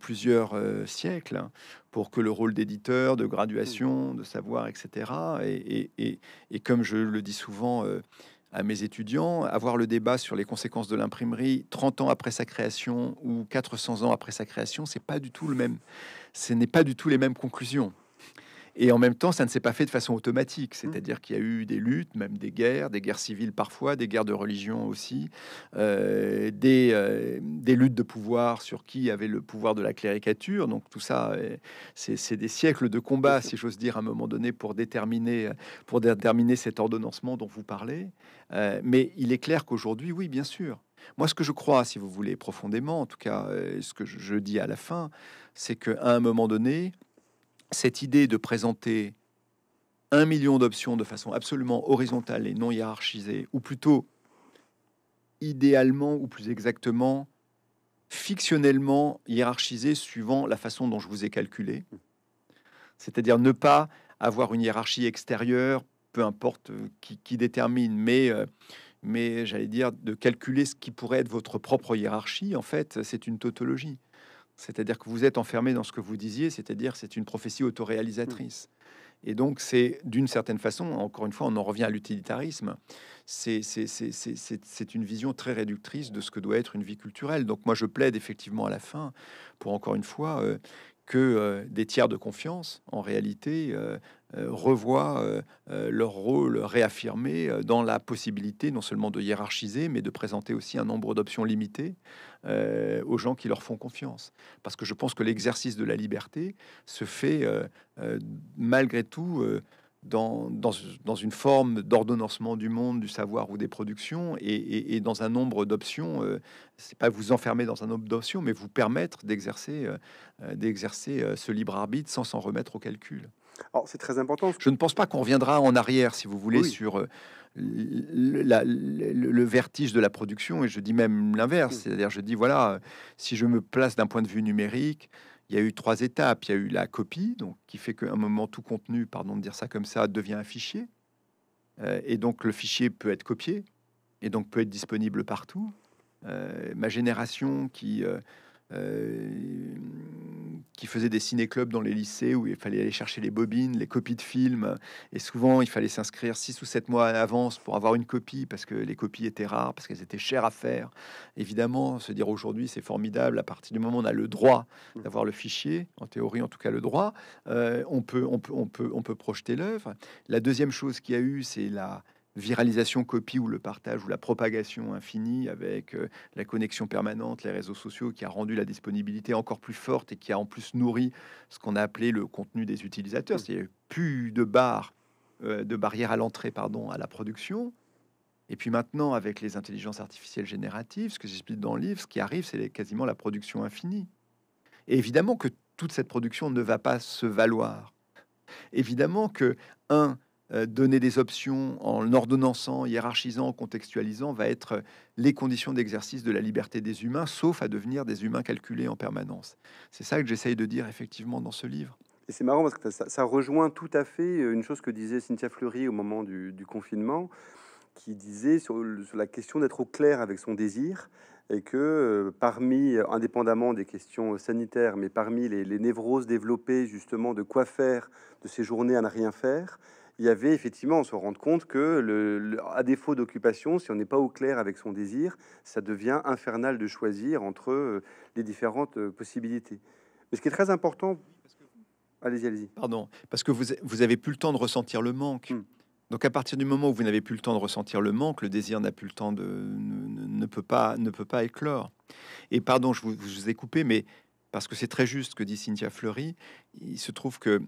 Speaker 2: plusieurs siècles hein, pour que le rôle d'éditeur, de graduation, hmm. de savoir, etc. Et, et comme je le dis souvent à mes étudiants, avoir le débat sur les conséquences de l'imprimerie 30 ans après sa création ou 400 ans après sa création, c'est pas du tout le même. Ce n'est pas du tout les mêmes conclusions. Et en même temps, ça ne s'est pas fait de façon automatique. Mmh. C'est-à-dire qu'il y a eu des luttes, même des guerres, des guerres civiles parfois, des guerres de religion aussi, euh, des, euh, des, luttes de pouvoir sur qui avait le pouvoir de la cléricature. Donc tout ça, euh, c'est des siècles de combats, mmh. si j'ose dire, à un moment donné, pour déterminer, pour déterminer cet ordonnancement dont vous parlez. mais il est clair qu'aujourd'hui, oui, bien sûr, moi, ce que je crois, si vous voulez, profondément, en tout cas, ce que je dis à la fin, c'est qu'à un moment donné, cette idée de présenter un million d'options de façon absolument horizontale et non hiérarchisée, ou plutôt idéalement, ou plus exactement, fictionnellement hiérarchisée suivant la façon dont je vous ai calculé. C'est-à-dire ne pas avoir une hiérarchie extérieure, peu importe euh, qui, détermine, mais, euh, mais j'allais dire de calculer ce qui pourrait être votre propre hiérarchie, en fait, c'est une tautologie. C'est-à-dire que vous êtes enfermé dans ce que vous disiez, c'est-à-dire c'est une prophétie autoréalisatrice. Mm. Et donc c'est d'une certaine façon, encore une fois, on en revient à l'utilitarisme, c'est une vision très réductrice de ce que doit être une vie culturelle. Donc moi je plaide effectivement à la fin pour encore une fois euh, que euh, des tiers de confiance, en réalité, euh, euh, revoient euh, euh, leur rôle réaffirmé dans la possibilité non seulement de hiérarchiser, mais de présenter aussi un nombre d'options limitées aux gens qui leur font confiance. Parce que je pense que l'exercice de la liberté se fait malgré tout. Dans, une forme d'ordonnancement du monde, du savoir ou des productions, et, dans un nombre d'options, c'est pas vous enfermer dans un nombre d'options, mais vous permettre d'exercer d'exercer ce libre arbitre sans s'en remettre au calcul
Speaker 1: c'est très important.
Speaker 2: Je ne pense pas qu'on reviendra en arrière, si vous voulez, sur euh, le, vertige de la production, et je dis même l'inverse. Mmh. C'est-à-dire, je dis, voilà, si je me place d'un point de vue numérique, il y a eu trois étapes. Il y a eu la copie, donc qui fait qu'à un moment, tout contenu, pardon de dire ça comme ça, devient un fichier. Euh, et donc, le fichier peut être copié, et donc peut être disponible partout. Euh, ma génération qui qui faisait des ciné dans les lycées où il fallait aller chercher les bobines, les copies de films. Et souvent, il fallait s'inscrire six ou sept mois à l'avance pour avoir une copie parce que les copies étaient rares, parce qu'elles étaient chères à faire. Évidemment, se dire aujourd'hui, c'est formidable. À partir du moment où on a le droit d'avoir le fichier, en théorie en tout cas le droit, euh, on, peut, on, peut, on, peut, on peut projeter l'œuvre. La deuxième chose qu'il y a eu, c'est la, viralisation copie ou le partage ou la propagation infinie avec euh, la connexion permanente, les réseaux sociaux qui a rendu la disponibilité encore plus forte et qui a en plus nourri ce qu'on a appelé le contenu des utilisateurs. Mm. C'est plus de barres, euh, de barrières à l'entrée, pardon, à la production. Et puis maintenant, avec les intelligences artificielles génératives, ce que j'explique dans le livre, ce qui arrive, c'est quasiment la production infinie. Et évidemment que toute cette production ne va pas se valoir. Évidemment que, un, euh, donner des options en ordonnançant, hiérarchisant, en contextualisant, va être euh, les conditions d'exercice de la liberté des humains, sauf à devenir des humains calculés en permanence. C'est ça que j'essaye de dire effectivement dans ce livre.
Speaker 1: Et c'est marrant parce que ça, rejoint tout à fait euh, une chose que disait Cynthia Fleury au moment du, confinement, qui disait sur, la question d'être au clair avec son désir, et que parmi, indépendamment des questions sanitaires, mais parmi les, les névroses développées justement de quoi faire de ces journées à ne rien faire, il y avait effectivement, on se rend compte que, le, à défaut d'occupation, si on n'est pas au clair avec son désir, ça devient infernal de choisir entre euh, les différentes euh, possibilités. Mais ce qui est très important... Allez-y, allez-y. Pardon, parce que vous, vous avez plus le temps de ressentir le manque. Hmm. Donc à partir du moment où vous n'avez
Speaker 2: plus le temps de ressentir le manque, le désir n'a plus le temps de ne, peut pas ne peut pas éclore. Et pardon, je vous, ai coupé, mais parce que c'est très juste que dit Cynthia Fleury, il se trouve que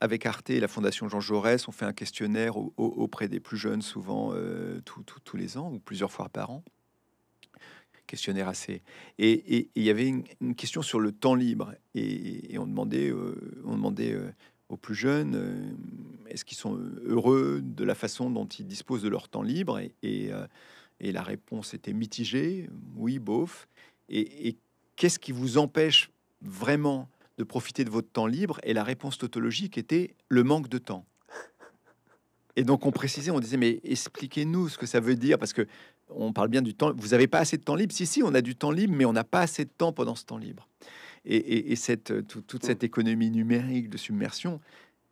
Speaker 2: avec Arte et la Fondation Jean Jaurès, on fait un questionnaire auprès des plus jeunes, souvent euh, tous les ans ou plusieurs fois par an. Questionnaire assez. Et il y avait une, question sur le temps libre. Et, on demandait, euh, on demandait euh, aux plus jeunes est-ce qu'ils sont heureux de la façon dont ils disposent de leur temps libre Et, et la réponse était mitigée oui, bof. Et, qu'est-ce qui vous empêche vraiment de profiter de votre temps libre Et la réponse tautologique était le manque de temps. Et donc on précisait, on disait, mais expliquez-nous ce que ça veut dire, parce que on parle bien du temps, vous n'avez pas assez de temps libre. Si, si, on a du temps libre, mais on n'a pas assez de temps pendant ce temps libre. Et, cette, toute cette économie numérique de submersion,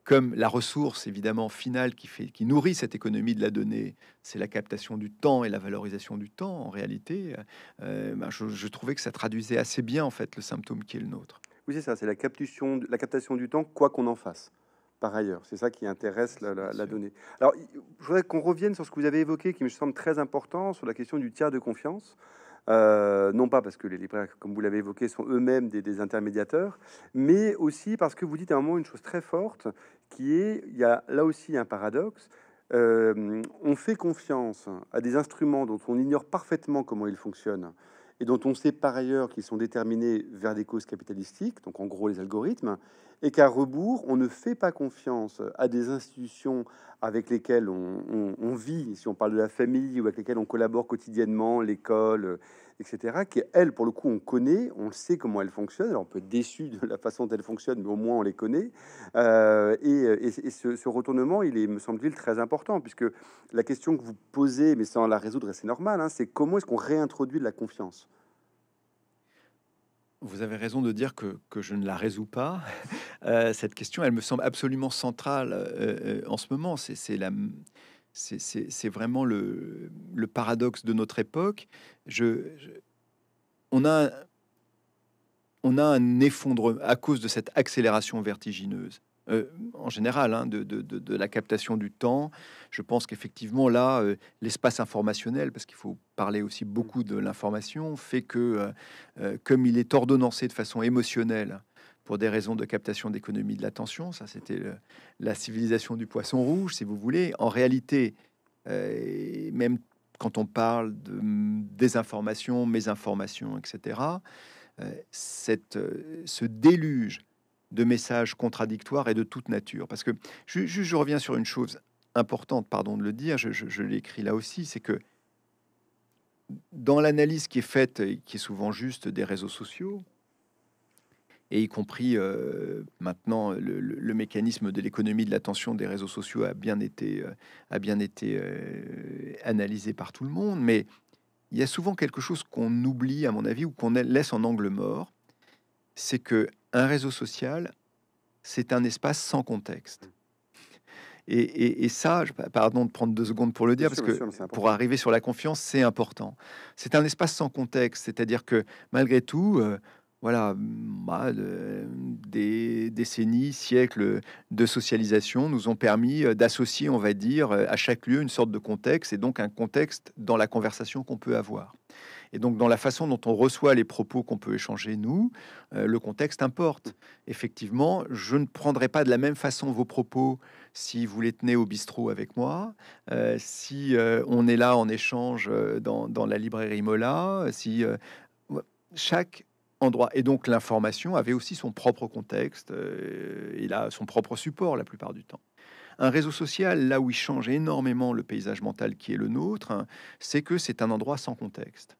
Speaker 2: comme la ressource évidemment finale qui, fait, qui nourrit cette économie de la donnée, c'est la captation du temps et la valorisation du temps en réalité, euh, ben, je trouvais que ça traduisait assez bien en fait le symptôme qui est le nôtre
Speaker 1: c'est ça, c'est la, captation, la captation du temps, quoi qu'on en fasse. Par ailleurs, c'est ça qui intéresse la, donnée. Alors, je voudrais qu'on revienne sur ce que vous avez évoqué, qui me semble très important, sur la question du tiers de confiance. Euh, non pas parce que les libraires, comme vous l'avez évoqué, sont eux-mêmes des, des, intermédiateurs, mais aussi parce que vous dites à un moment une chose très forte, qui est, il y a là aussi un paradoxe, euh, on fait confiance à des instruments dont on ignore parfaitement comment ils fonctionnent, et dont on sait par ailleurs qu'ils sont déterminés vers des causes capitalistiques, donc en gros les algorithmes, et qu'à rebours, on ne fait pas confiance à des institutions avec lesquelles on, vit, si on parle de la famille ou avec lesquelles on collabore quotidiennement, l'école, etc., qui, qu'elles, pour le coup, on connaît, on sait comment elles fonctionnent. Alors, on peut être déçu de la façon dont elles fonctionnent, mais au moins on les connaît. Euh, et, ce, retournement, il est, me semble-t-il, très important, puisque la question que vous posez, mais sans la résoudre, et c'est normal, hein, c'est comment est-ce qu'on réintroduit de la confiance
Speaker 2: vous avez raison de dire que, que je ne la résous pas. *laughs* Euh, cette question, elle me semble absolument centrale euh, euh, en ce moment. C'est c'est vraiment le, le, paradoxe de notre époque. je, on a, on a un effondrement à cause de cette accélération vertigineuse. Euh, en général hein, de, la captation du temps. Je pense qu'effectivement, là, euh, l'espace informationnel, parce qu'il faut parler aussi beaucoup de l'information, fait que, euh, comme il est ordonnancé de façon émotionnelle, pour des raisons de captation d'économie de l'attention, ça c'était la civilisation du poisson rouge, si vous voulez. En réalité, même quand on parle de mm, désinformation, mésinformation, etc., cette, ce déluge de messages contradictoires et de toute nature. Parce que je, reviens sur une chose importante, pardon de le dire, je, l'écris là aussi, c'est que dans l'analyse qui est faite, qui est souvent juste des réseaux sociaux, et y compris euh, maintenant le, mécanisme de l'économie de l'attention des réseaux sociaux a bien été, euh, a bien été euh, analysé par tout le monde, mais il y a souvent quelque chose qu'on oublie, à mon avis, ou qu'on laisse en angle mort, c'est que un réseau social, c'est un espace sans contexte. Et, ça, pardon de prendre deux secondes pour le dire, parce que pour arriver sur la confiance, c'est important. C'est un espace sans contexte, c'est-à-dire que malgré tout, euh, voilà, bah, des décennies, siècles de socialisation nous ont permis euh, d'associer, on va dire, euh, à chaque lieu une sorte de contexte, et donc un contexte dans la conversation qu'on peut avoir. Et donc, dans la façon dont on reçoit les propos qu'on peut échanger, nous, euh, le contexte importe. Effectivement, je ne prendrai pas de la même façon vos propos si vous les tenez au bistrot avec moi, euh, si euh, on est là en échange dans, dans la librairie Mola, si chaque endroit. Et donc, l'information avait aussi son propre contexte, il a son propre support la plupart du temps un réseau social, là où il change énormément le paysage mental qui est le nôtre, hein, c'est que c'est un endroit sans contexte.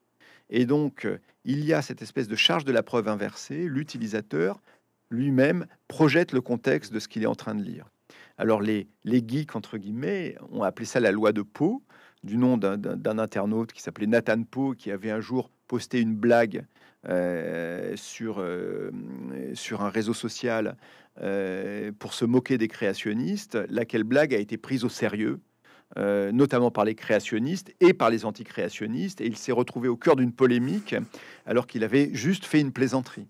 Speaker 2: Et donc, euh, il y a cette espèce de charge de la preuve inversée. L'utilisateur lui-même projette le contexte de ce qu'il est en train de lire. Alors, les, les geeks, entre guillemets, ont appelé ça la loi de Poe, du nom d'un internaute qui s'appelait Nathan Poe, qui avait un jour posté une blague euh, sur, euh, sur un réseau social pour se moquer des créationnistes, laquelle blague a été prise au sérieux euh, notamment par les créationnistes et par les anticréationnistes, et il s'est retrouvé au cœur d'une polémique alors qu'il avait juste fait une plaisanterie.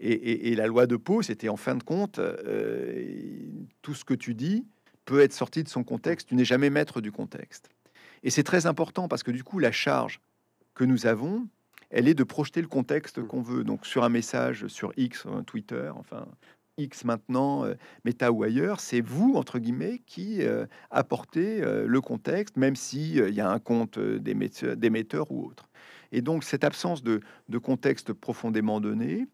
Speaker 2: Et, la loi de Pau, c'était en fin de compte, euh, tout ce que tu dis peut être sorti de son contexte, tu n'es jamais maître du contexte. Et c'est très important parce que du coup, la charge que nous avons, elle est de projeter le contexte qu'on veut. Donc sur un message sur X, Twitter, enfin X maintenant, euh, Meta ou ailleurs, c'est vous, entre guillemets, qui euh, apportez euh, le contexte, même s'il y a un compte d'émetteur ou autre. Et donc cette absence de, contexte profondément donné,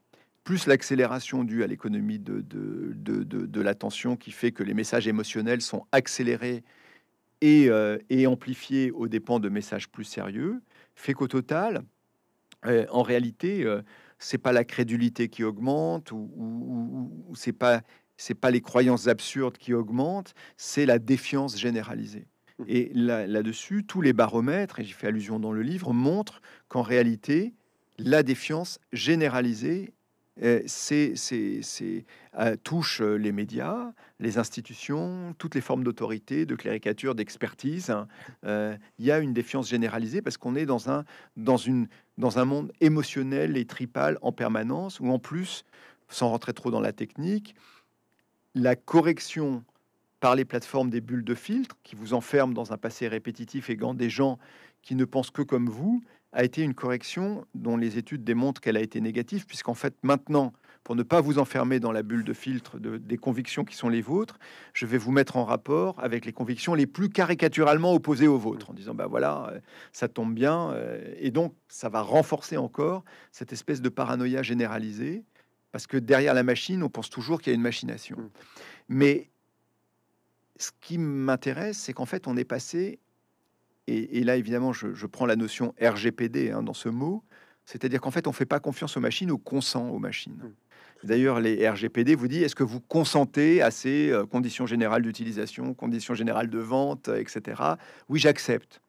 Speaker 2: plus l'accélération due à l'économie de, de, l'attention qui fait que les messages émotionnels sont accélérés et, amplifiés aux dépens de messages plus sérieux, fait qu'au total, en réalité, c'est pas la crédulité qui augmente ou, ou, c'est pas c'est pas les croyances absurdes qui augmentent, c'est la défiance généralisée. Mmh. Et là-dessus, tous les baromètres, et j'y fais allusion dans le livre, montrent qu'en réalité, la défiance généralisée euh, c'est, euh, touche euh, les médias, les institutions, toutes les formes d'autorité, de cléricature, d'expertise. Hein. Il y a une défiance généralisée parce qu'on est dans un, dans, une, dans un monde émotionnel et tripal en permanence, où en plus, sans rentrer trop dans la technique, la correction par les plateformes des bulles de filtre qui vous enferment dans un passé répétitif et gant des gens qui ne pensent que comme vous, a été une correction dont les études démontrent qu'elle a été négative, puisqu'en fait, maintenant, pour ne pas vous enfermer dans la bulle de filtre des convictions qui sont les vôtres, je vais vous mettre en rapport avec les convictions les plus caricaturalement opposées aux vôtres, en disant, ben voilà, euh, ça tombe bien, euh, et donc ça va renforcer encore cette espèce de paranoïa généralisée, parce que derrière la machine, on pense toujours qu'il y a une machination. Mm. Mais ce qui m'intéresse, c'est qu'en fait, on est passé et, là, évidemment, je, prends la notion RGPD hein, dans ce mot, c'est-à-dire qu'en fait, on ne fait pas confiance aux machines, on consent aux machines. Hmm. D'ailleurs, les RGPD vous disent, est-ce que vous consentez à ces euh, conditions générales d'utilisation, conditions générales de vente, etc. Oui, j'accepte.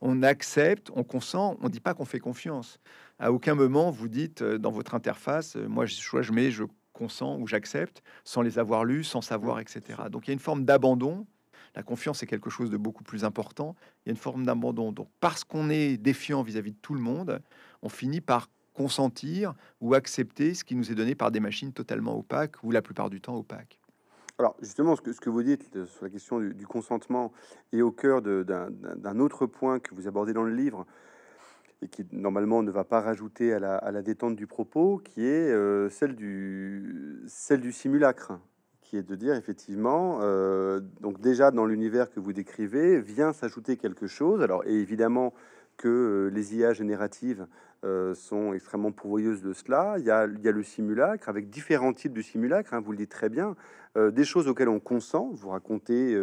Speaker 2: On accepte, on consent, on ne dit pas qu'on fait confiance. À aucun moment vous dites euh, dans votre interface, euh, moi je, je mets je consent ou j'accepte, sans les avoir lus, sans savoir, etc. Hmm. Donc il y a une forme d'abandon la confiance est quelque chose de beaucoup plus important. Il y a une forme d'abandon. Donc, parce qu'on est défiant vis-à-vis de tout le monde, on finit par consentir ou accepter ce qui nous est donné par des machines totalement opaques ou la plupart du temps opaques.
Speaker 1: Alors justement, ce que, vous dites euh, sur la question du, consentement est au cœur d'un autre point que vous abordez dans le livre, et qui normalement ne va pas rajouter à la, détente du propos, qui est euh, celle du simulacre qui est de dire effectivement, euh, donc déjà dans l'univers que vous décrivez, vient s'ajouter quelque chose. Alors, et évidemment que euh, les IA génératives euh, sont extrêmement pourvoyeuses de cela. Il y, a, il y a, le simulacre, avec différents types de simulacres, hein, vous le dites très bien, des choses auxquelles on consent. Vous racontez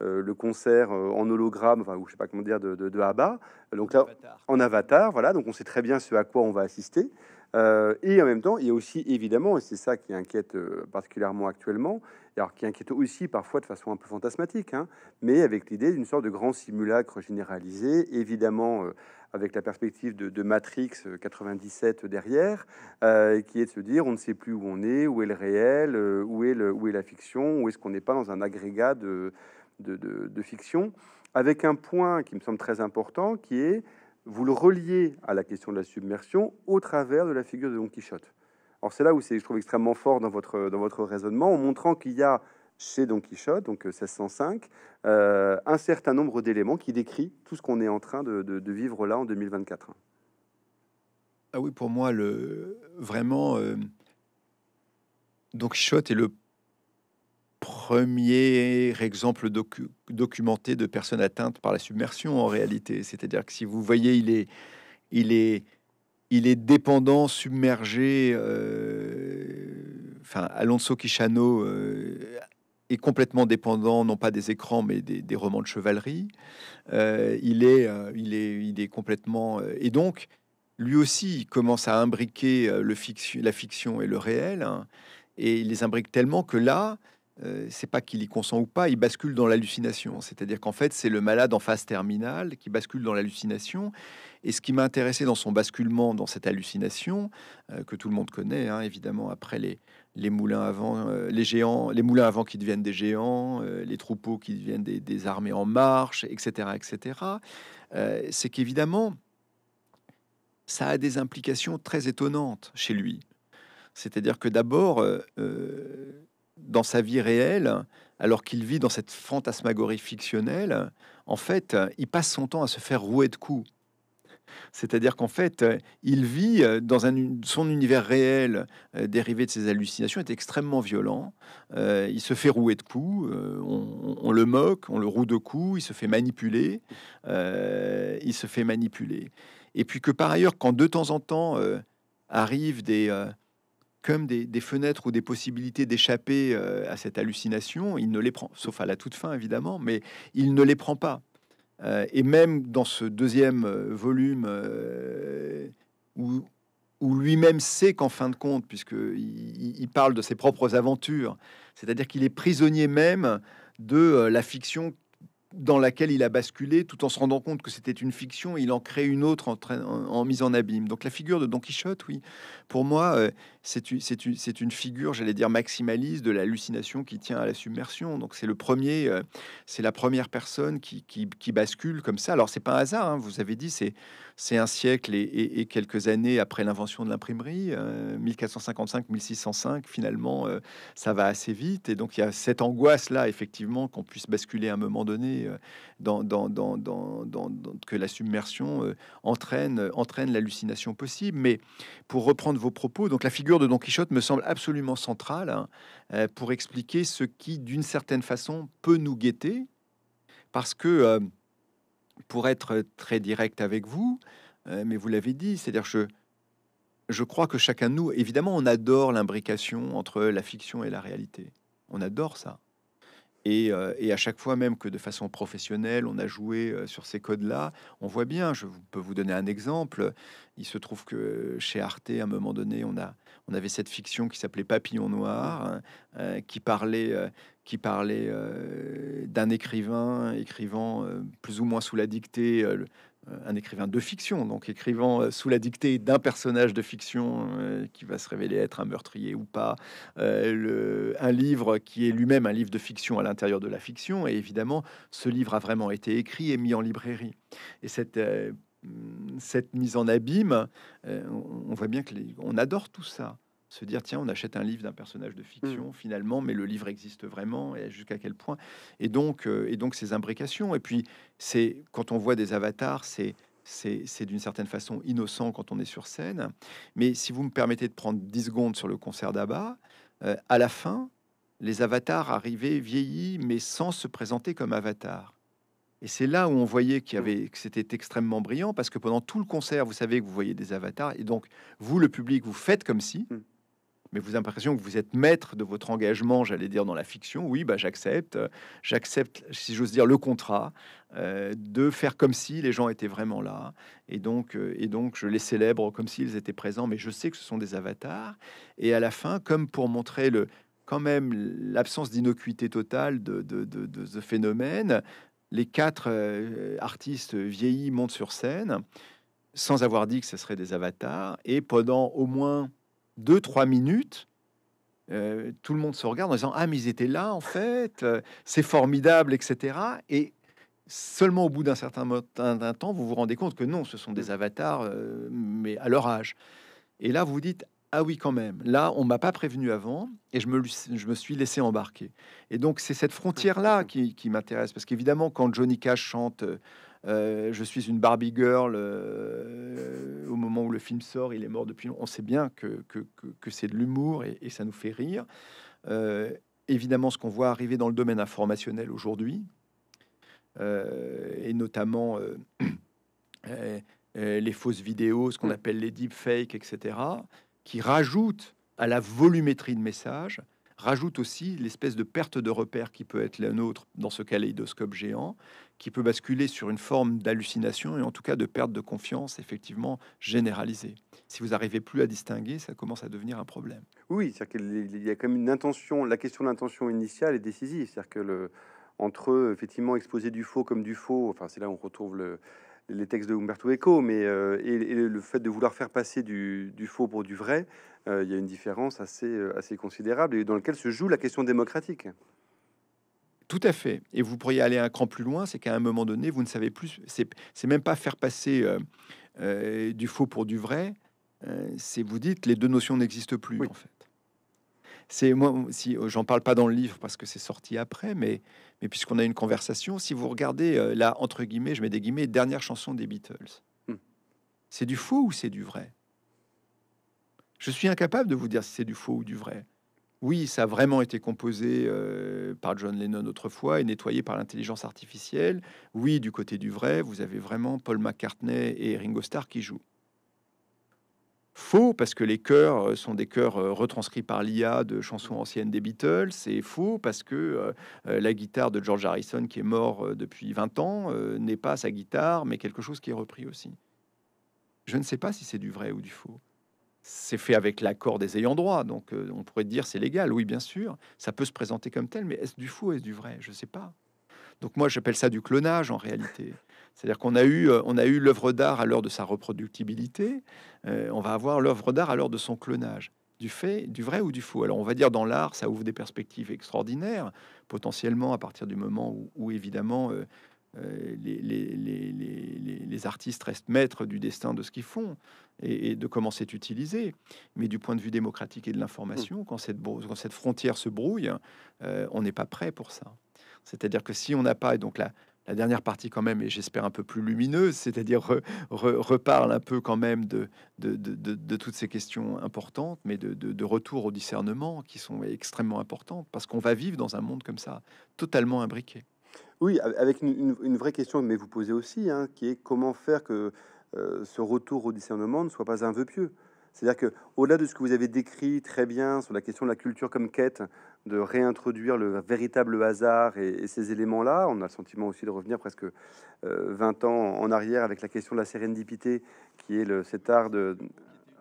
Speaker 1: le concert en hologramme, enfin, ou je sais pas comment dire, de, de, de Abba. Donc là, en avatar, voilà, donc on sait très bien ce à quoi on va assister. Euh, et en même temps, il y a aussi évidemment, et c'est ça qui inquiète euh, particulièrement actuellement, alors qui inquiète aussi parfois de façon un peu fantasmatique, hein, mais avec l'idée d'une sorte de grand simulacre généralisé, évidemment euh, avec la perspective de, Matrix 97 derrière, qui est de se dire on ne sait plus où on est, où est le réel, où, est le, où est la fiction, où est-ce qu'on n'est pas dans un agrégat de, de, de fiction, avec un point qui me semble très important, qui est vous le reliez à la question de la submersion au travers de la figure de Don Quichotte. Alors c'est là où c'est, je trouve, extrêmement fort dans votre, dans votre raisonnement, en montrant qu'il y a chez Don Quichotte, donc 1605, euh, euh, un certain nombre d'éléments qui décrit tout ce qu'on est en train de, vivre là en 2024.
Speaker 2: Ah oui, pour moi, le, vraiment, euh, Don Quichotte est le premier exemple documenté de personnes atteintes par la submersion en réalité. C'est-à-dire que si vous voyez, il est, il est, il est dépendant, submergé. Euh, enfin, Alonso Quichano euh, est complètement dépendant, non pas des écrans, mais des, romans de chevalerie. Euh, il, est, il, est, il est complètement. et donc, lui aussi, il commence à imbriquer le la fiction et le réel. Hein, et il les imbrique tellement que là, euh, c'est pas qu'il y consent ou pas, il bascule dans l'hallucination. C'est-à-dire qu'en fait, c'est le malade en phase terminale qui bascule dans l'hallucination. Et ce qui m'a intéressé dans son basculement, dans cette hallucination, euh, que tout le monde connaît, hein, évidemment, après les, les moulins avant, euh, les géants, les moulins avant qui deviennent des géants, les troupeaux qui deviennent des, armées en marche, etc., etc., c'est qu'évidemment, ça a des implications très étonnantes chez lui. C'est-à-dire que d'abord, dans sa vie réelle, alors qu'il vit dans cette fantasmagorie fictionnelle, en fait, il passe son temps à se faire rouer de coups. C'est-à-dire qu'en fait, il vit euh, dans un, son univers réel euh, dérivé de ses hallucinations, est extrêmement violent. Euh, il se fait rouer de coups, on, le moque, on le roue de coups, il se fait manipuler, il se fait manipuler. Et puis que par ailleurs, quand de temps en temps arrivent des, comme des, fenêtres ou des possibilités d'échapper euh, à cette hallucination. Il ne les prend, sauf à la toute fin évidemment, mais il ne les prend pas. Euh, et même dans ce deuxième euh, volume où, lui-même sait qu'en fin de compte, puisqu'il il parle de ses propres aventures, c'est-à-dire qu'il est prisonnier même de la fiction dans laquelle il a basculé, tout en se rendant compte que c'était une fiction, il en crée une autre en, mise en abîme. Donc la figure de Don Quichotte, oui, pour moi, euh, c'est une, figure, j'allais dire, maximaliste de l'hallucination qui tient à la submersion. Donc c'est le premier, euh, c'est la première personne qui, qui, bascule comme ça. Alors c'est pas un hasard, hein, vous avez dit, c'est un siècle et, quelques années après l'invention de l'imprimerie, 1455-1605, euh, finalement, ça va assez vite. Et donc il y a cette angoisse-là, effectivement, qu'on puisse basculer à un moment donné euh, dans, que la submersion euh, entraîne, euh, entraîne l'hallucination possible. Mais pour reprendre vos propos, donc la figure de Don Quichotte me semble absolument centrale hein, pour expliquer ce qui, d'une certaine façon, peut nous guetter, parce que, pour être très direct avec vous, mais vous l'avez dit, c'est-à-dire je je crois que chacun de nous, évidemment, on adore l'imbrication entre la fiction et la réalité. On adore ça. Euh, et, à chaque fois, même que de façon professionnelle, on a joué euh, sur ces codes-là, on voit bien. Je peux vous donner un exemple. Il se trouve que chez Arte, à un moment donné, on, a, on avait cette fiction qui s'appelait Papillon Noir, hein, euh, qui parlait, qui parlait d'un écrivain écrivant plus ou moins sous la dictée euh, un écrivain de fiction, donc écrivant euh, sous la dictée d'un personnage de fiction euh, qui va se révéler être un meurtrier ou pas, un livre qui est lui-même un livre de fiction à l'intérieur de la fiction, et évidemment, ce livre a vraiment été écrit et mis en librairie. Et cette, mise en abîme, on, voit bien que adore tout ça se dire tiens, on achète un livre d'un personnage de fiction mm. finalement, mais le livre existe vraiment et jusqu'à quel point. Et donc, euh, et donc ces imbrications. Et puis, c'est quand on voit des avatars, c'est c'est d'une certaine façon innocent quand on est sur scène. Mais si vous me permettez de prendre 10 secondes sur le concert d'Abba, euh, à la fin, les avatars arrivaient vieillis, mais sans se présenter comme avatars. Et c'est là où on voyait qu'il y avait, mm. que c'était extrêmement brillant, parce que pendant tout le concert, vous savez que vous voyez des avatars, et donc vous, le public, vous faites comme si, mm mais vous avez l'impression que vous êtes maître de votre engagement, j'allais dire, dans la fiction. Oui, bah, j'accepte. Euh, j'accepte, si j'ose dire, le contrat euh, de faire comme si les gens étaient vraiment là. Et donc, euh, et donc je les célèbre comme s'ils étaient présents, mais je sais que ce sont des avatars. Et à la fin, comme pour montrer le quand même l'absence d'innocuité totale de, de, de, ce phénomène, les quatre artistes vieillis montent sur scène sans avoir dit que ce serait des avatars. Et pendant au moins deux, trois minutes, euh, tout le monde se regarde en disant Ah, mais ils étaient là, en fait, euh, c'est formidable, etc. Et seulement au bout d'un certain temps, vous vous rendez compte que non, ce sont des avatars, euh, mais à leur âge. Et là, vous vous dites Ah oui, quand même, là, on m'a pas prévenu avant et je me, je me suis laissé embarquer. Et donc, c'est cette frontière-là qui, qui m'intéresse, parce qu'évidemment, quand Johnny Cash chante euh, je suis une Barbie girl. Euh, au moment où le film sort, il est mort depuis. longtemps. » On sait bien que, que, que, c'est de l'humour et, ça nous fait rire. Euh, évidemment, ce qu'on voit arriver dans le domaine informationnel aujourd'hui, et notamment. *clears throat* les fausses vidéos, ce qu'on mm. appelle les deepfakes, etc., qui rajoutent à la volumétrie de messages, rajoutent aussi l'espèce de perte de repère qui peut être la nôtre dans ce kaléidoscope géant, qui peut basculer sur une forme d'hallucination et en tout cas de perte de confiance effectivement généralisée. Si vous n'arrivez plus à distinguer, ça commence à devenir un problème.
Speaker 1: Oui, c'est-à-dire qu'il y a quand même une intention, la question de l'intention initiale est décisive, c'est-à-dire que le, entre effectivement exposer du faux comme du faux, enfin c'est là où on retrouve les textes de Umberto Eco, mais euh, et, le fait de vouloir faire passer du, faux pour du vrai, euh, il y a une différence assez, euh, assez considérable et dans laquelle se joue la question démocratique.
Speaker 2: Tout à fait. Et vous pourriez aller un cran plus loin, c'est qu'à un moment donné, vous ne savez plus. C'est même pas faire passer euh, euh, du faux pour du vrai. Euh, c'est vous dites les deux notions n'existent plus en fait. C'est moi si j'en parle pas dans le livre parce que c'est sorti après, mais mais puisqu'on a une conversation, si vous regardez là, entre guillemets, je mets des guillemets, dernière chanson des Beatles, hmm. c'est du faux ou c'est du vrai Je suis incapable de vous dire si c'est du faux ou du vrai oui, ça a vraiment été composé euh, par John Lennon autrefois et nettoyé par l'intelligence artificielle. Oui, du côté du vrai, vous avez vraiment Paul McCartney et Ringo Starr qui jouent. Faux, parce que les chœurs euh, sont des chœurs euh, retranscrits par l'IA de chansons anciennes des Beatles. C'est faux, parce que la guitare de George Harrison, qui est mort depuis 20 ans, n'est pas sa guitare, mais quelque chose qui est repris aussi. Je ne sais pas si c'est du vrai ou du faux c'est fait avec l'accord des ayants droit, donc euh, on pourrait dire c'est légal, oui bien sûr, ça peut se présenter comme tel, mais est-ce du faux, est-ce du vrai Je ne sais pas. Donc moi j'appelle ça du clonage en réalité. C'est-à-dire qu'on a eu, euh, on eu l'œuvre d'art à l'heure de sa reproductibilité, euh, on va avoir l'œuvre d'art à l'heure de son clonage, du fait, du vrai ou du faux. Alors on va dire dans l'art, ça ouvre des perspectives extraordinaires, potentiellement à partir du moment où, évidemment les, artistes restent maîtres du destin de ce qu'ils font et, de comment c'est utilisé. Mais du point de vue démocratique et de l'information, mm. quand, cette, quand cette frontière se brouille, euh, on n'est pas prêt pour ça. C'est-à-dire que si on n'a pas, et donc la, la dernière partie quand même, et j'espère un peu plus lumineuse, c'est-à-dire reparle un peu quand même de de, toutes ces questions importantes, mais de, retour au discernement qui sont extrêmement importantes, parce qu'on va vivre dans un monde comme ça, totalement imbriqué.
Speaker 1: Oui, avec une, vraie question, mais vous posez aussi, hein, qui est comment faire que euh, ce retour au discernement ne soit pas un vœu pieux. C'est-à-dire que, au-delà de ce que vous avez décrit très bien sur la question de la culture comme quête, de réintroduire le véritable hasard et, ces éléments-là, on a le sentiment aussi de revenir presque 20 euh, ans en arrière avec la question de la sérendipité, qui est le, cet art de,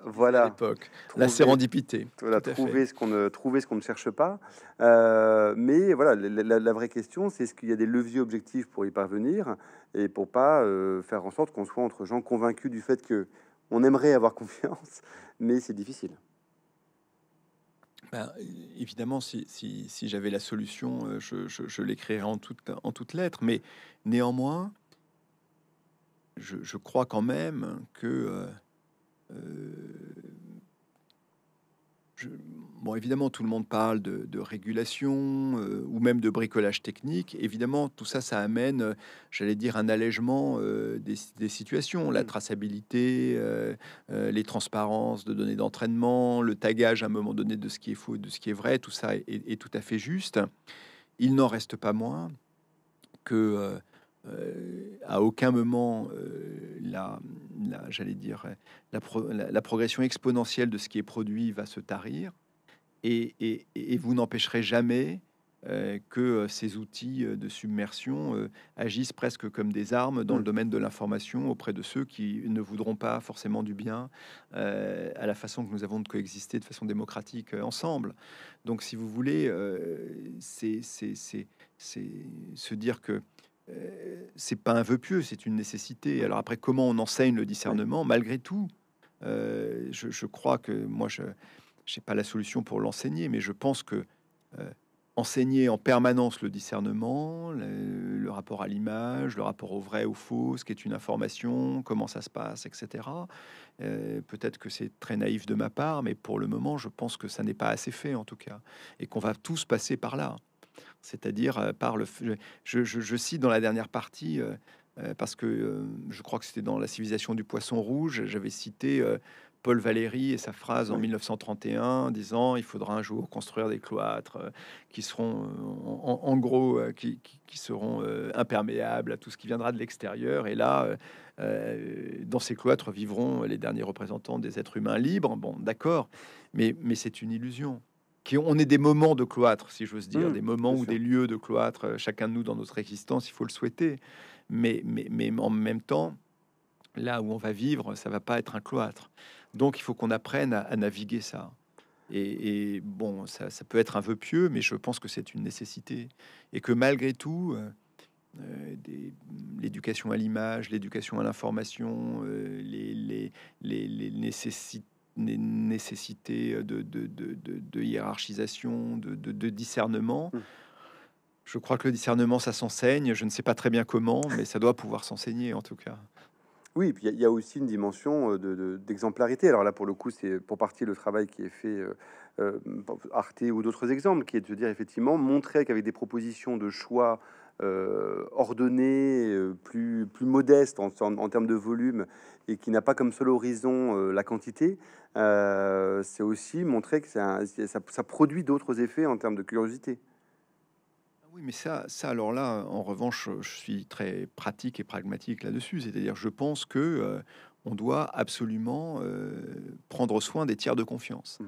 Speaker 1: voilà. l'époque, la sérendipité. trouver ce qu'on ne ce qu'on ne cherche pas. Euh, mais voilà, la, vraie question, c'est est-ce qu'il y a des leviers objectifs pour y parvenir et pour pas euh, faire en sorte qu'on soit entre gens convaincus du fait que on aimerait avoir *laughs* confiance, mais c'est difficile.
Speaker 2: Ben, évidemment, si, j'avais la solution, euh, je, l'écrirais en toute, en toute lettre. Mais néanmoins, je, crois quand même que euh, bon, évidemment, tout le monde parle de, régulation euh, ou même de bricolage technique. Évidemment, tout ça, ça amène, euh, j'allais dire, un allègement des, situations. La mm. traçabilité, les transparences de données d'entraînement, le tagage à un moment donné de ce qui est faux et de ce qui est vrai, tout ça est tout à fait juste. Il n'en reste pas moins que euh, à aucun moment euh, la, j'allais dire la, progression exponentielle de ce qui est produit va se tarir et, vous n'empêcherez jamais euh, que ces outils de submersion agissent presque comme des armes dans le mm. domaine de l'information auprès de ceux qui ne voudront pas forcément du bien à la façon que nous avons de coexister de façon démocratique ensemble. Donc si vous voulez, c'est se dire que euh, c'est pas un vœu pieux, c'est une nécessité. Alors après, comment on enseigne le discernement Malgré tout, euh, je, crois que moi, je n'ai pas la solution pour l'enseigner, mais je pense que euh, enseigner en permanence le discernement, le, rapport à l'image, le rapport au vrai, ou faux, ce qui est une information, comment ça se passe, etc. Peut-être que c'est très naïf de ma part, mais pour le moment, je pense que ça n'est pas assez fait en tout cas, et qu'on va tous passer par là c'est-à-dire euh, par le. Je, cite dans la dernière partie, euh, euh, parce que je crois que c'était dans La civilisation du poisson rouge, j'avais cité Paul Valéry et sa phrase en 1931 disant Il faudra un jour construire des cloîtres qui seront, en, gros, qui, seront imperméables à tout ce qui viendra de l'extérieur. Et là, dans ces cloîtres vivront les derniers représentants des êtres humains libres. Bon, d'accord, mais c'est une illusion on est des moments de cloître, si j'ose dire, mmh, des moments ou des lieux de cloître, euh, chacun de nous dans notre existence, il faut le souhaiter. Mais, mais, mais en même temps, là où on va vivre, ça va pas être un cloître. Donc il faut qu'on apprenne à, naviguer ça. Et, bon, ça, peut être un vœu pieux, mais je pense que c'est une nécessité. Et que malgré tout, euh, euh, l'éducation à l'image, l'éducation à l'information, les, les nécessités nécessité euh, de, de, de, de hiérarchisation, de, discernement. Hmm. Je crois que le discernement, ça s'enseigne. Je ne sais pas très bien comment, mais ça doit pouvoir s'enseigner en tout cas.
Speaker 1: Oui, il y, a aussi une dimension euh, d'exemplarité. Alors là, pour le coup, c'est pour partie le travail qui est fait euh, euh, Arte ou d'autres exemples, qui est de se dire effectivement montrer qu'avec des propositions de choix ordonnée, euh, ordonné, euh, plus, plus modeste en, termes de volume et qui n'a pas comme seul horizon euh, la quantité, c'est aussi montrer que ça, produit d'autres effets en termes de curiosité.
Speaker 2: Oui, mais ça, ça, alors là, en revanche, je suis très pratique et pragmatique là-dessus. C'est-à-dire, je pense que on doit absolument euh, prendre soin des tiers de confiance. Mm.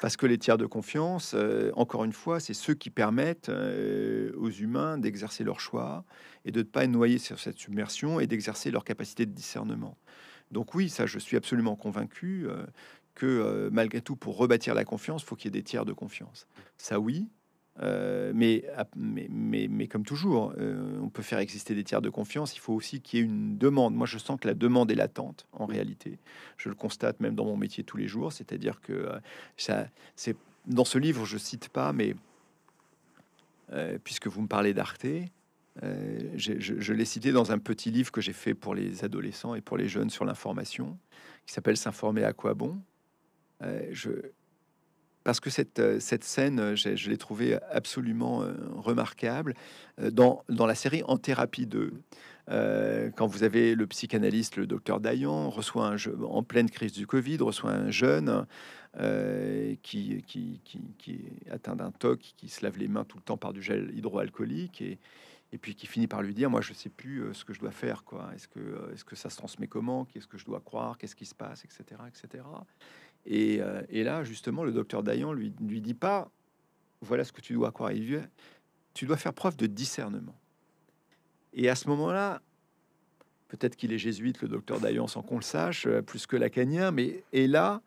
Speaker 2: Parce que les tiers de confiance, euh, encore une fois, c'est ceux qui permettent euh, aux humains d'exercer leur choix et de ne pas être noyés sur cette submersion et d'exercer leur capacité de discernement. Donc oui, ça, je suis absolument convaincu que malgré tout, pour rebâtir la confiance, il faut qu'il y ait des tiers de confiance. Ça, oui, euh, mais, mais, mais, mais, comme toujours, euh, on peut faire exister des tiers de confiance. Il faut aussi qu'il y ait une demande. Moi, je sens que la demande est latente en réalité. Je le constate même dans mon métier tous les jours. C'est-à-dire que euh, ça, c'est dans ce livre, je cite pas, mais puisque vous me parlez d'Arte, je, l'ai cité dans un petit livre que j'ai fait pour les adolescents et pour les jeunes sur l'information qui s'appelle S'informer à quoi bon. je, parce que cette, euh, cette scène, euh, je, l'ai trouvée absolument euh, remarquable dans, dans la série En thérapie 2. quand vous avez le psychanalyste, le docteur Dayan, reçoit un jeu, en pleine crise du Covid, reçoit un jeune qui, qui, qui, est atteint d'un toc, qui se lave les mains tout le temps par du gel hydroalcoolique et, et puis qui finit par lui dire, moi je sais plus ce que je dois faire, quoi. Est-ce que, est-ce que ça se transmet comment Qu'est-ce que je dois croire Qu'est-ce qui se passe, etc., etc. Euh, et, là, justement, le docteur Dayan lui, lui dit pas voilà ce que tu dois croire. Il tu dois faire preuve de discernement. Et à ce moment-là, peut-être qu'il est jésuite, le docteur Dayan, sans qu'on le sache, euh, plus que lacanien, mais et là,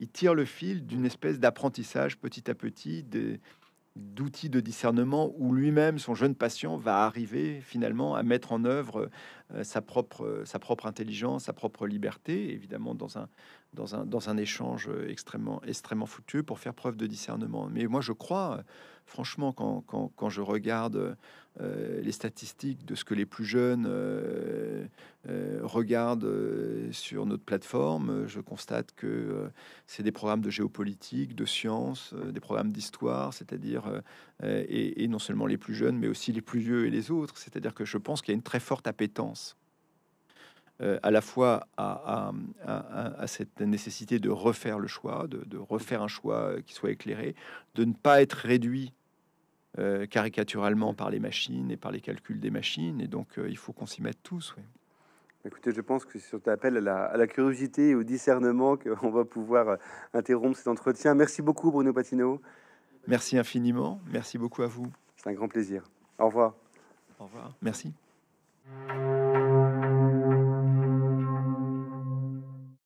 Speaker 2: il tire le fil d'une espèce d'apprentissage petit à petit de d'outils de discernement où lui-même, son jeune patient, va arriver finalement à mettre en œuvre euh, sa, propre, euh, sa propre intelligence, sa propre liberté, évidemment dans un, dans un, dans un échange extrêmement, extrêmement fructueux pour faire preuve de discernement. Mais moi, je crois franchement, quand, je regarde euh, les statistiques de ce que les plus jeunes euh, euh, regardent sur notre plateforme, je constate que c'est des programmes de géopolitique, de sciences, des programmes d'histoire, c'est-à-dire, et, et non seulement les plus jeunes, mais aussi les plus vieux et les autres. C'est-à-dire que je pense qu'il y a une très forte appétence euh, à la fois à, cette nécessité de refaire le choix, de, refaire un choix euh, qui soit éclairé, de ne pas être réduit euh, caricaturalement par les machines et par les calculs des machines. Et donc, il faut qu'on s'y mette tous. Oui.
Speaker 1: Écoutez, je pense que c'est sur appel à la, à la, curiosité et au discernement qu'on va pouvoir interrompre cet entretien. Merci beaucoup, Bruno Patino. Merci infiniment. Merci beaucoup à vous. C'est un grand plaisir. Au revoir. Au revoir. Merci.